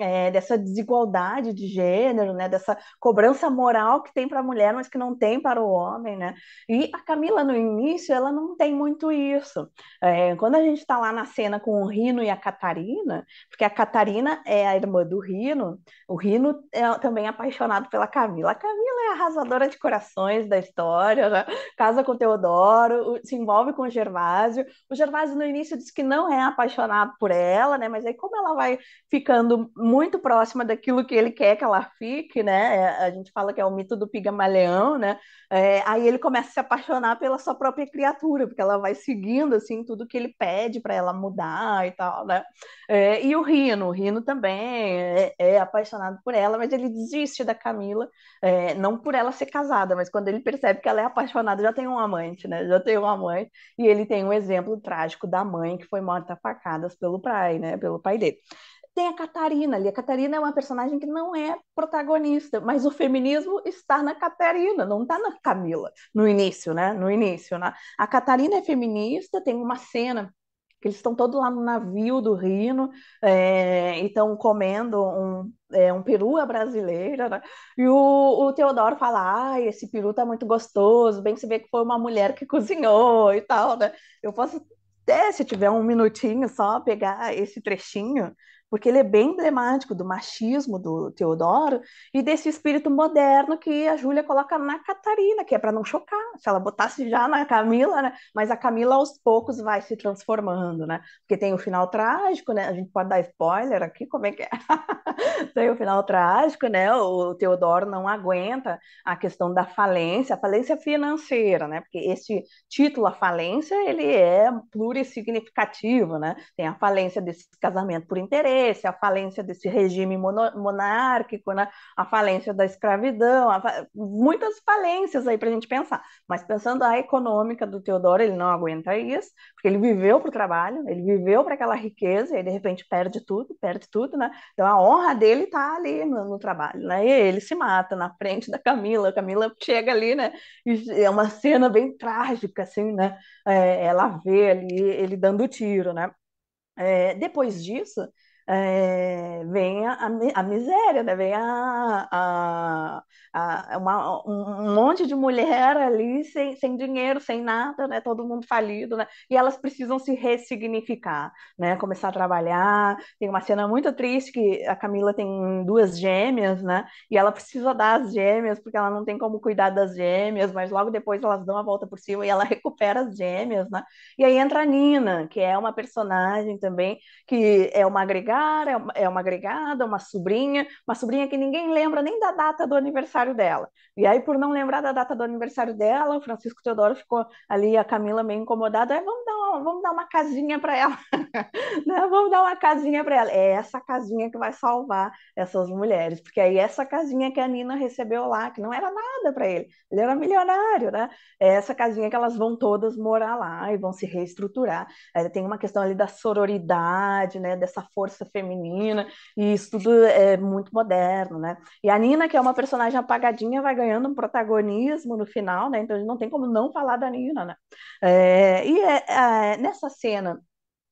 Speaker 2: é, dessa desigualdade de gênero, né? Dessa cobrança essa moral que tem para a mulher, mas que não tem para o homem, né? E a Camila, no início, ela não tem muito isso. É, quando a gente está lá na cena com o Rino e a Catarina, porque a Catarina é a irmã do Rino, o Rino é também apaixonado pela Camila. A Camila é a arrasadora de corações da história, né? casa com o Teodoro, se envolve com o Gervásio. O Gervásio, no início, diz que não é apaixonado por ela, né? Mas aí, como ela vai ficando muito próxima daquilo que ele quer que ela fique, né? É, a gente fala que é o mito do pigamaleão, né? É, aí ele começa a se apaixonar pela sua própria criatura, porque ela vai seguindo assim tudo que ele pede para ela mudar e tal, né? É, e o Rino, o Rino também é, é, apaixonado por ela, mas ele desiste da Camila, é, não por ela ser casada, mas quando ele percebe que ela é apaixonada, já tem um amante, né? Já tem um amante, e ele tem um exemplo trágico da mãe que foi morta a facadas pelo pai, né? Pelo pai dele tem a Catarina ali. A Catarina é uma personagem que não é protagonista, mas o feminismo está na Catarina, não está na Camila, no início, né? No início, né? A Catarina é feminista, tem uma cena que eles estão todos lá no navio do Rino é, e estão comendo um, é, um peru à brasileira, né? E o, o Teodoro fala, ah esse peru tá muito gostoso, bem se vê que foi uma mulher que cozinhou e tal, né? Eu posso até, se tiver um minutinho, só pegar esse trechinho porque ele é bem emblemático do machismo do Teodoro e desse espírito moderno que a Júlia coloca na Catarina, que é para não chocar. Se ela botasse já na Camila, né? Mas a Camila aos poucos vai se transformando, né? Porque tem o final trágico, né? A gente pode dar spoiler aqui, como é que é? tem o final trágico, né? O Teodoro não aguenta a questão da falência, a falência financeira, né? Porque esse título, a falência, ele é plurissignificativo, né? Tem a falência desse casamento por interesse, esse, a falência desse regime monárquico, né? a falência da escravidão, muitas falências aí para a gente pensar. Mas pensando a econômica do Teodoro, ele não aguenta isso, porque ele viveu para o trabalho, ele viveu para aquela riqueza, e aí, de repente perde tudo, perde tudo, né? Então a honra dele está ali no, no, trabalho, né? E ele se mata na frente da Camila, a Camila chega ali, né? E é uma cena bem trágica, assim, né? É, ela vê ali ele dando tiro, né? É, depois disso, é, vem a, a, miséria, né? vem a, a, a uma, um monte de mulher ali sem, sem dinheiro, sem nada, né? todo mundo falido, né? e elas precisam se ressignificar, né? começar a trabalhar. Tem uma cena muito triste que a Camila tem duas gêmeas, né? e ela precisa dar as gêmeas, porque ela não tem como cuidar das gêmeas, mas logo depois elas dão a volta por cima e ela recupera as gêmeas. Né? E aí entra a Nina, que é uma personagem também, que é uma agregada lugar, é uma, é uma agregada, uma sobrinha, uma sobrinha que ninguém lembra nem da data do aniversário dela. E aí, por não lembrar da data do aniversário dela, o Francisco Teodoro ficou ali, a Camila meio incomodada, ah, vamos dar uma, vamos dar uma casinha para ela, né? vamos dar uma casinha para ela. É essa casinha que vai salvar essas mulheres, porque aí essa casinha que a Nina recebeu lá, que não era nada para ele, ele era milionário, né? É essa casinha que elas vão todas morar lá e vão se reestruturar. É, tem uma questão ali da sororidade, né? Dessa força feminina, e isso tudo é muito moderno, né? E a Nina, que é uma personagem apagadinha, vai ganhando um protagonismo no final, né? Então não tem como não falar da Nina, né? É, e é, é, nessa cena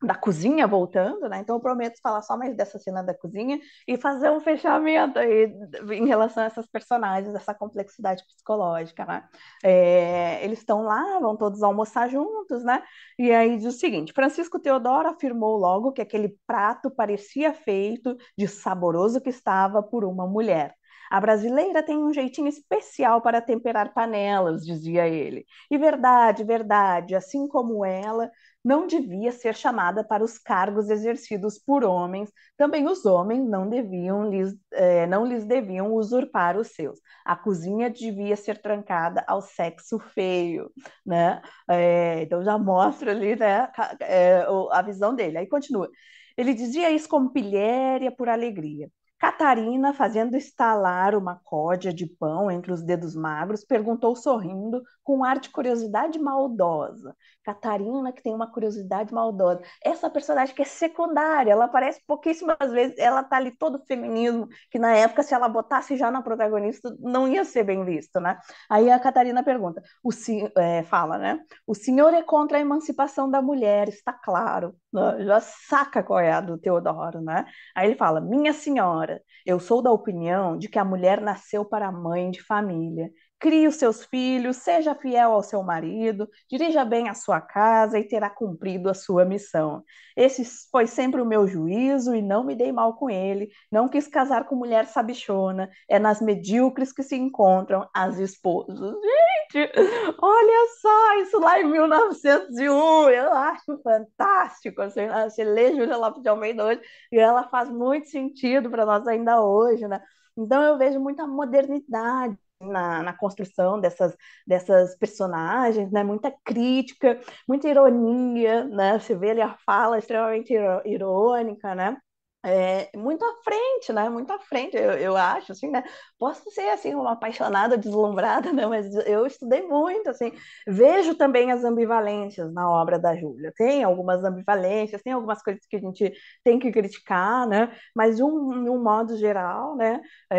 Speaker 2: da cozinha voltando, né? Então eu prometo falar só mais dessa cena da cozinha e fazer um fechamento aí em relação a essas personagens, essa complexidade psicológica, né? É, eles estão lá, vão todos almoçar juntos, né? E aí diz o seguinte: Francisco Teodoro afirmou logo que aquele prato parecia feito de saboroso que estava por uma mulher. A brasileira tem um jeitinho especial para temperar panelas, dizia ele. E verdade, verdade, assim como ela, não devia ser chamada para os cargos exercidos por homens, também os homens não, deviam lhes, é, não lhes deviam usurpar os seus. A cozinha devia ser trancada ao sexo feio, né? É, então já mostra ali né, é, a visão dele. Aí continua. Ele dizia isso com pilhéria por alegria. Catarina, fazendo estalar uma códia de pão entre os dedos magros, perguntou sorrindo, com ar de curiosidade maldosa: Catarina, que tem uma curiosidade maldosa. Essa personagem que é secundária, ela aparece pouquíssimas vezes, ela tá ali todo feminismo, que na época, se ela botasse já na protagonista, não ia ser bem visto, né? Aí a Catarina pergunta, o sen... É, fala, né? O senhor é contra a emancipação da mulher, está claro. Já saca qual é a do Teodoro, né? Aí ele fala, minha senhora, eu sou da opinião de que a mulher nasceu para mãe de família crie os seus filhos, seja fiel ao seu marido, dirija bem a sua casa e terá cumprido a sua missão. Esse foi sempre o meu juízo e não me dei mal com ele. Não quis casar com mulher sabichona. É nas medíocres que se encontram as esposas.
Speaker 4: Gente,
Speaker 2: olha só, isso lá em 1901, eu acho fantástico. Assim, você né? lê Júlia Lopes de Almeida hoje e ela faz muito sentido para nós ainda hoje, né? Então eu vejo muita modernidade na, na construção dessas, dessas personagens, né? Muita crítica, muita ironia, né? Você vê ali a fala extremamente irônica, né? é, muito à frente, né? Muito à frente, eu, eu acho, assim, né? Posso ser, assim, uma apaixonada, deslumbrada, né? Mas eu estudei muito, assim. Vejo também as ambivalências na obra da Júlia. Tem algumas ambivalências, tem algumas coisas que a gente tem que criticar, né? Mas, de um, um modo geral, né? É,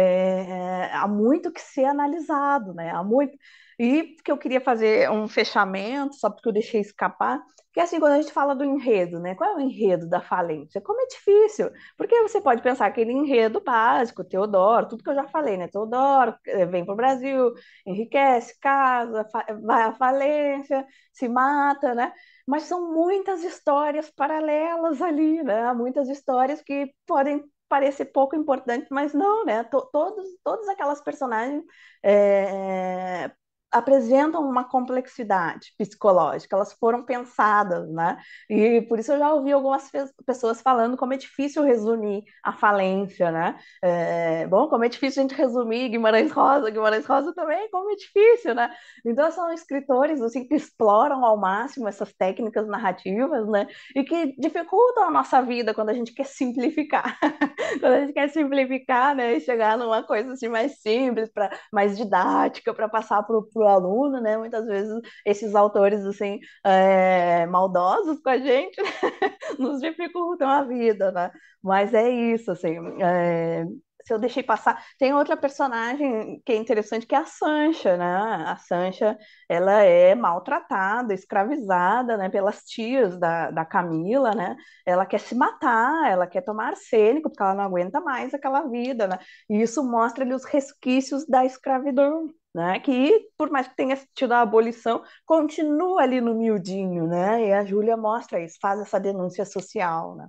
Speaker 2: é, há muito que ser analisado, né? Há muito... E que eu queria fazer um fechamento, só porque eu deixei escapar, que assim, quando a gente fala do enredo, né? Qual é o enredo da falência? Como é difícil, porque você pode pensar aquele enredo básico, Teodoro, tudo que eu já falei, né? Teodoro eh, vem para o Brasil, enriquece, casa, vai à falência, se mata, né? Mas são muitas histórias paralelas ali, né? Muitas histórias que podem parecer pouco importante, mas não, né? T todos, todas aquelas personagens é, apresentam uma complexidade psicológica, elas foram pensadas, né? E por isso eu já ouvi algumas pessoas falando como é difícil resumir a falência, né? É, bom, como é difícil a gente resumir Guimarães Rosa, Guimarães Rosa também, como é difícil, né? Então são escritores assim que exploram ao máximo essas técnicas narrativas, né? E que dificultam a nossa vida quando a gente quer simplificar, quando a gente quer simplificar, né? E chegar numa coisa assim mais simples, para mais didática, para passar para o o aluno, né? Muitas vezes esses autores assim é, maldosos com a gente né? nos dificultam a vida, né? Mas é isso, assim. É se eu deixei passar. Tem outra personagem que é interessante, que é a Sancha, né? A Sancha, ela é maltratada, escravizada, né? Pelas tias da, da Camila, né? Ela quer se matar, ela quer tomar arsênico, porque ela não aguenta mais aquela vida, né? E isso mostra ali os resquícios da escravidão, né? Que por mais que tenha tido a abolição, continua ali no miudinho, né? E a Júlia mostra isso, faz essa denúncia social, né?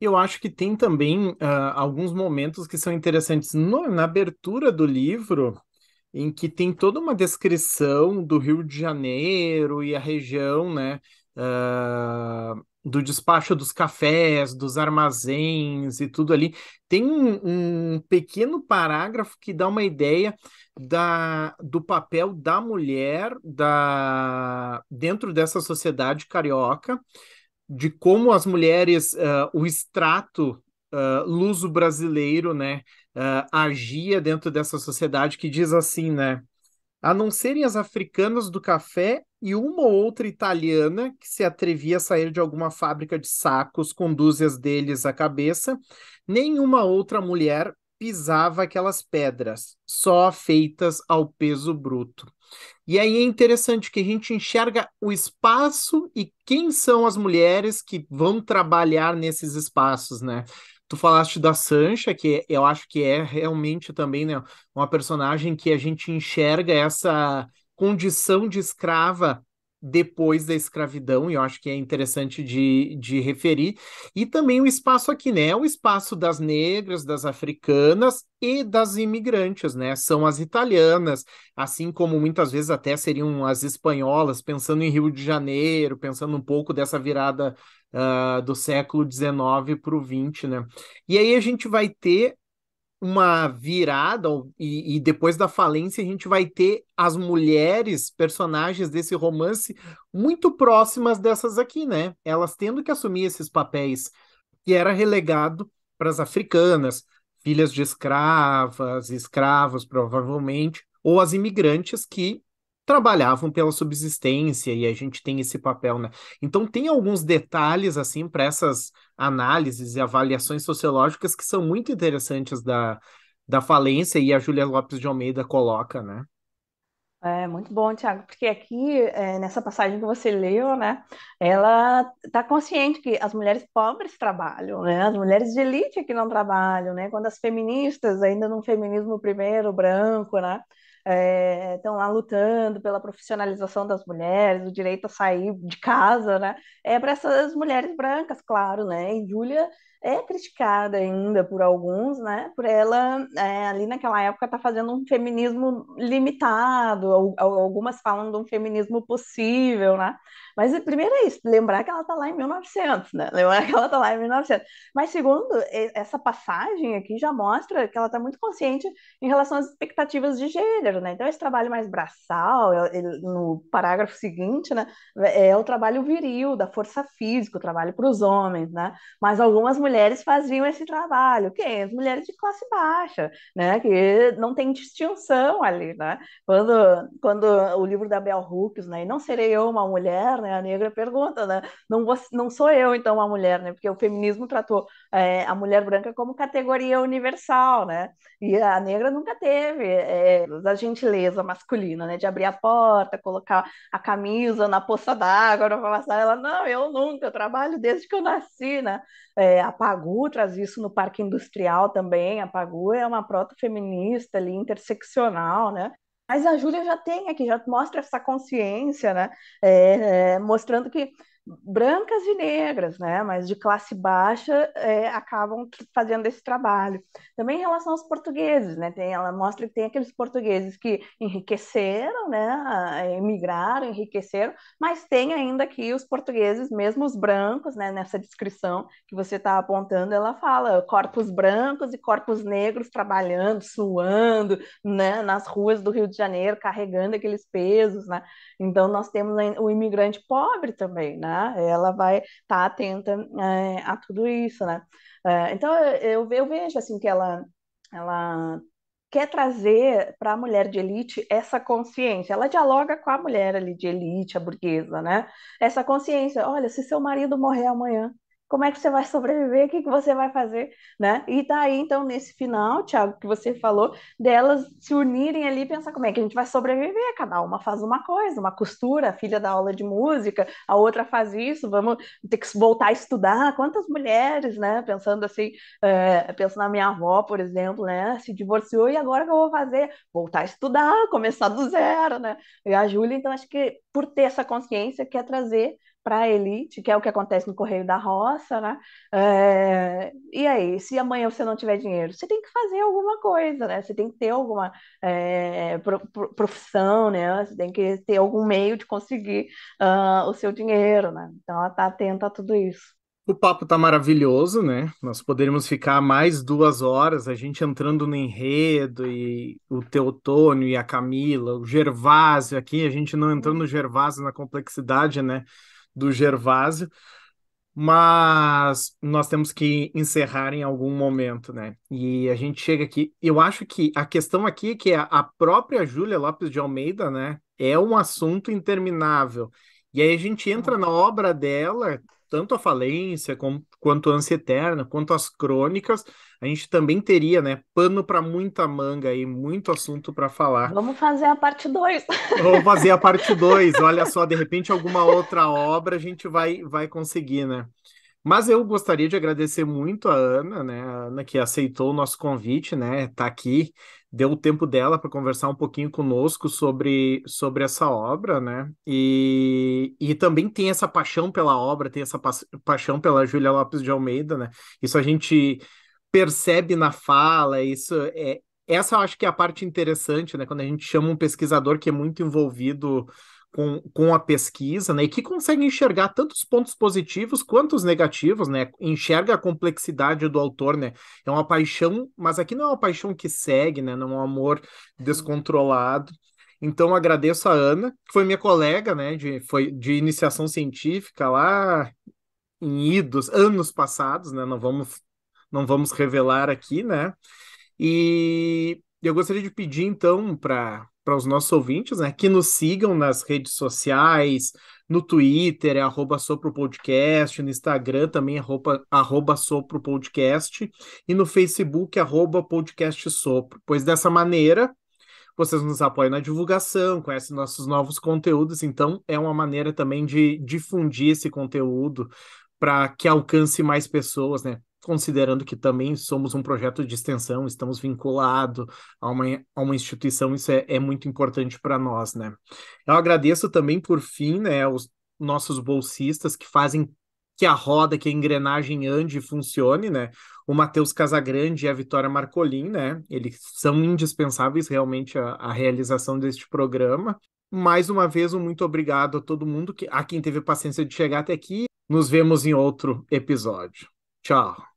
Speaker 1: Eu acho que tem também uh, alguns momentos que são interessantes no, na abertura do livro, em que tem toda uma descrição do Rio de Janeiro e a região, né? uh, do despacho dos cafés, dos armazéns e tudo ali. Tem um, um, pequeno parágrafo que dá uma ideia da, do papel da mulher da, dentro dessa sociedade carioca, de como as mulheres, uh, o extrato uh, luso-brasileiro, né, uh, agia dentro dessa sociedade, que diz assim, né, a não serem as africanas do café, e uma ou outra italiana que se atrevia a sair de alguma fábrica de sacos com dúzias deles à cabeça, nenhuma outra mulher pisava aquelas pedras, só feitas ao peso bruto. E aí é interessante que a gente enxerga o espaço e quem são as mulheres que vão trabalhar nesses espaços, né? Tu falaste da Sancha, que eu acho que é realmente também né, uma personagem que a gente enxerga essa condição de escrava depois da escravidão, e eu acho que é interessante de, de referir, e também o espaço aqui, né? É o espaço das negras, das africanas e das imigrantes, né? São as italianas, assim como muitas vezes até seriam as espanholas, pensando em Rio de Janeiro, pensando um pouco dessa virada uh, do século XIX para o XX, né? E aí a gente vai ter uma virada e, e, depois da falência a gente vai ter as mulheres personagens desse romance muito próximas dessas aqui, né? Elas tendo que assumir esses papéis que era relegado para as africanas, filhas de escravas, escravos provavelmente, ou as imigrantes que trabalhavam pela subsistência e a gente tem esse papel, né? Então tem alguns detalhes assim para essas análises e avaliações sociológicas que são muito interessantes da, da falência e a Júlia Lopes de Almeida coloca, né?
Speaker 2: É muito bom, Tiago, porque aqui é, nessa passagem que você leu, né, ela está consciente que as mulheres pobres trabalham, né, as mulheres de elite que não trabalham, né, quando as feministas ainda no feminismo primeiro branco, né, estão é, lá lutando pela profissionalização das mulheres, o direito a sair de casa, né? É para essas mulheres brancas, claro, né? E Júlia é criticada ainda por alguns, né? Por ela, é, ali naquela época, tá fazendo um feminismo limitado, algumas falam de um feminismo possível, né? Mas é, primeiro é isso, lembrar que ela tá lá em 1900, né? Lembrar que ela tá lá em 1900. Mas segundo, essa passagem aqui já mostra que ela tá muito consciente em relação às expectativas de gênero, né? Então esse trabalho mais braçal, no parágrafo seguinte, né? É, é o trabalho viril, da força física, o trabalho para os homens, né? Mas algumas mulheres mulheres faziam esse trabalho. Quem? As mulheres de classe baixa, né? Que não tem distinção ali, né? Quando, quando o livro da Bel Hooks, né? E não serei eu uma mulher, né? A negra pergunta, né? Não, vou, não sou eu, então, uma mulher, né? Porque o feminismo tratou é, a mulher branca como categoria universal, né? E a negra nunca teve é, a gentileza masculina, né? De abrir a porta, colocar a camisa na poça d'água, ela não, eu nunca, eu trabalho desde que eu nasci, né? É, a Pagu traz isso no Parque Industrial também. A Pagu é uma proto-feminista ali, interseccional, né? Mas a Júlia já tem aqui, já mostra essa consciência, né? É, é, mostrando que brancas e negras, né, mas de classe baixa, é, acabam fazendo esse trabalho. Também em relação aos portugueses, né, tem, ela mostra que tem aqueles portugueses que enriqueceram, né, emigraram, enriqueceram, mas tem ainda aqui os portugueses, mesmo os brancos, né, nessa descrição que você está apontando, ela fala corpos brancos e corpos negros trabalhando, suando, né, nas ruas do Rio de Janeiro, carregando aqueles pesos, né, então nós temos o imigrante pobre também, né, ela vai estar tá atenta é, a tudo isso, né? É, então eu, eu vejo assim que ela ela quer trazer para a mulher de elite essa consciência. Ela dialoga com a mulher ali de elite, a burguesa, né? Essa consciência, olha, se seu marido morrer amanhã, como é que você vai sobreviver, o que, que você vai fazer, né? E tá aí, então, nesse final, Tiago, que você falou, delas se unirem ali e pensar como é que a gente vai sobreviver, cada uma faz uma coisa, uma costura, a filha dá aula de música, a outra faz isso, vamos ter que voltar a estudar, quantas mulheres, né, pensando assim, é, penso na minha avó, por exemplo, né, se divorciou e agora o que eu vou fazer? Voltar a estudar, começar do zero, né? E a Júlia, então, acho que por ter essa consciência, quer trazer para a elite, que é o que acontece no Correio da Roça, né? É, e aí, se amanhã você não tiver dinheiro, você tem que fazer alguma coisa, né? Você tem que ter alguma é, profissão, né? Você tem que ter algum meio de conseguir uh, o seu dinheiro, né? Então ela está atenta a tudo isso.
Speaker 1: O papo tá maravilhoso, né? Nós poderíamos ficar mais duas horas, a gente entrando no enredo, e o Teotônio e a Camila, o Gervásio aqui, a gente não entrando no Gervásio na complexidade, né? do Gervásio, mas nós temos que encerrar em algum momento, né? E a gente chega aqui. Eu acho que a questão aqui é que a própria Júlia Lopes de Almeida, né, é um assunto interminável. E aí a gente entra na obra dela, tanto a falência como, quanto a ânsia eterna, quanto as crônicas, a gente também teria, né, pano para muita manga e muito assunto para falar.
Speaker 2: Vamos fazer a parte 2.
Speaker 1: Vamos fazer a parte 2. Olha só, de repente alguma outra obra a gente vai vai conseguir, né? Mas eu gostaria de agradecer muito a Ana, né, a Ana que aceitou o nosso convite, né, tá aqui deu o tempo dela para conversar um pouquinho conosco sobre, sobre essa obra, né? E, e também tem essa paixão pela obra, tem essa pa paixão pela Júlia Lopes de Almeida, né? Isso a gente percebe na fala, isso é essa eu acho que é a parte interessante, né? Quando a gente chama um pesquisador que é muito envolvido com, com a pesquisa, né, e que consegue enxergar tantos pontos positivos quanto os negativos, né, enxerga a complexidade do autor, né, é uma paixão, mas aqui não é uma paixão que segue, né, não é um amor uhum. descontrolado. Então agradeço a Ana, que foi minha colega, né, de, foi de iniciação científica lá em idos, anos passados, né, não vamos, não vamos revelar aqui, né, e eu gostaria de pedir então para para os nossos ouvintes, né, que nos sigam nas redes sociais, no Twitter, é arroba sopropodcast, no Instagram também, arroba, arroba sopropodcast, e no Facebook, arroba podcast sopro. Pois dessa maneira, vocês nos apoiam na divulgação, conhecem nossos novos conteúdos, então é uma maneira também de difundir esse conteúdo para que alcance mais pessoas, né? considerando que também somos um projeto de extensão, estamos vinculados a uma, a uma instituição, isso é, é muito importante para nós, né? Eu agradeço também, por fim, né, os nossos bolsistas que fazem que a roda, que a engrenagem ande e funcione, né? O Matheus Casagrande e a Vitória Marcolin, né? Eles são indispensáveis realmente à, à realização deste programa. Mais uma vez, um muito obrigado a todo mundo, que, a quem teve paciência de chegar até aqui. Nos vemos em outro episódio. Tchau.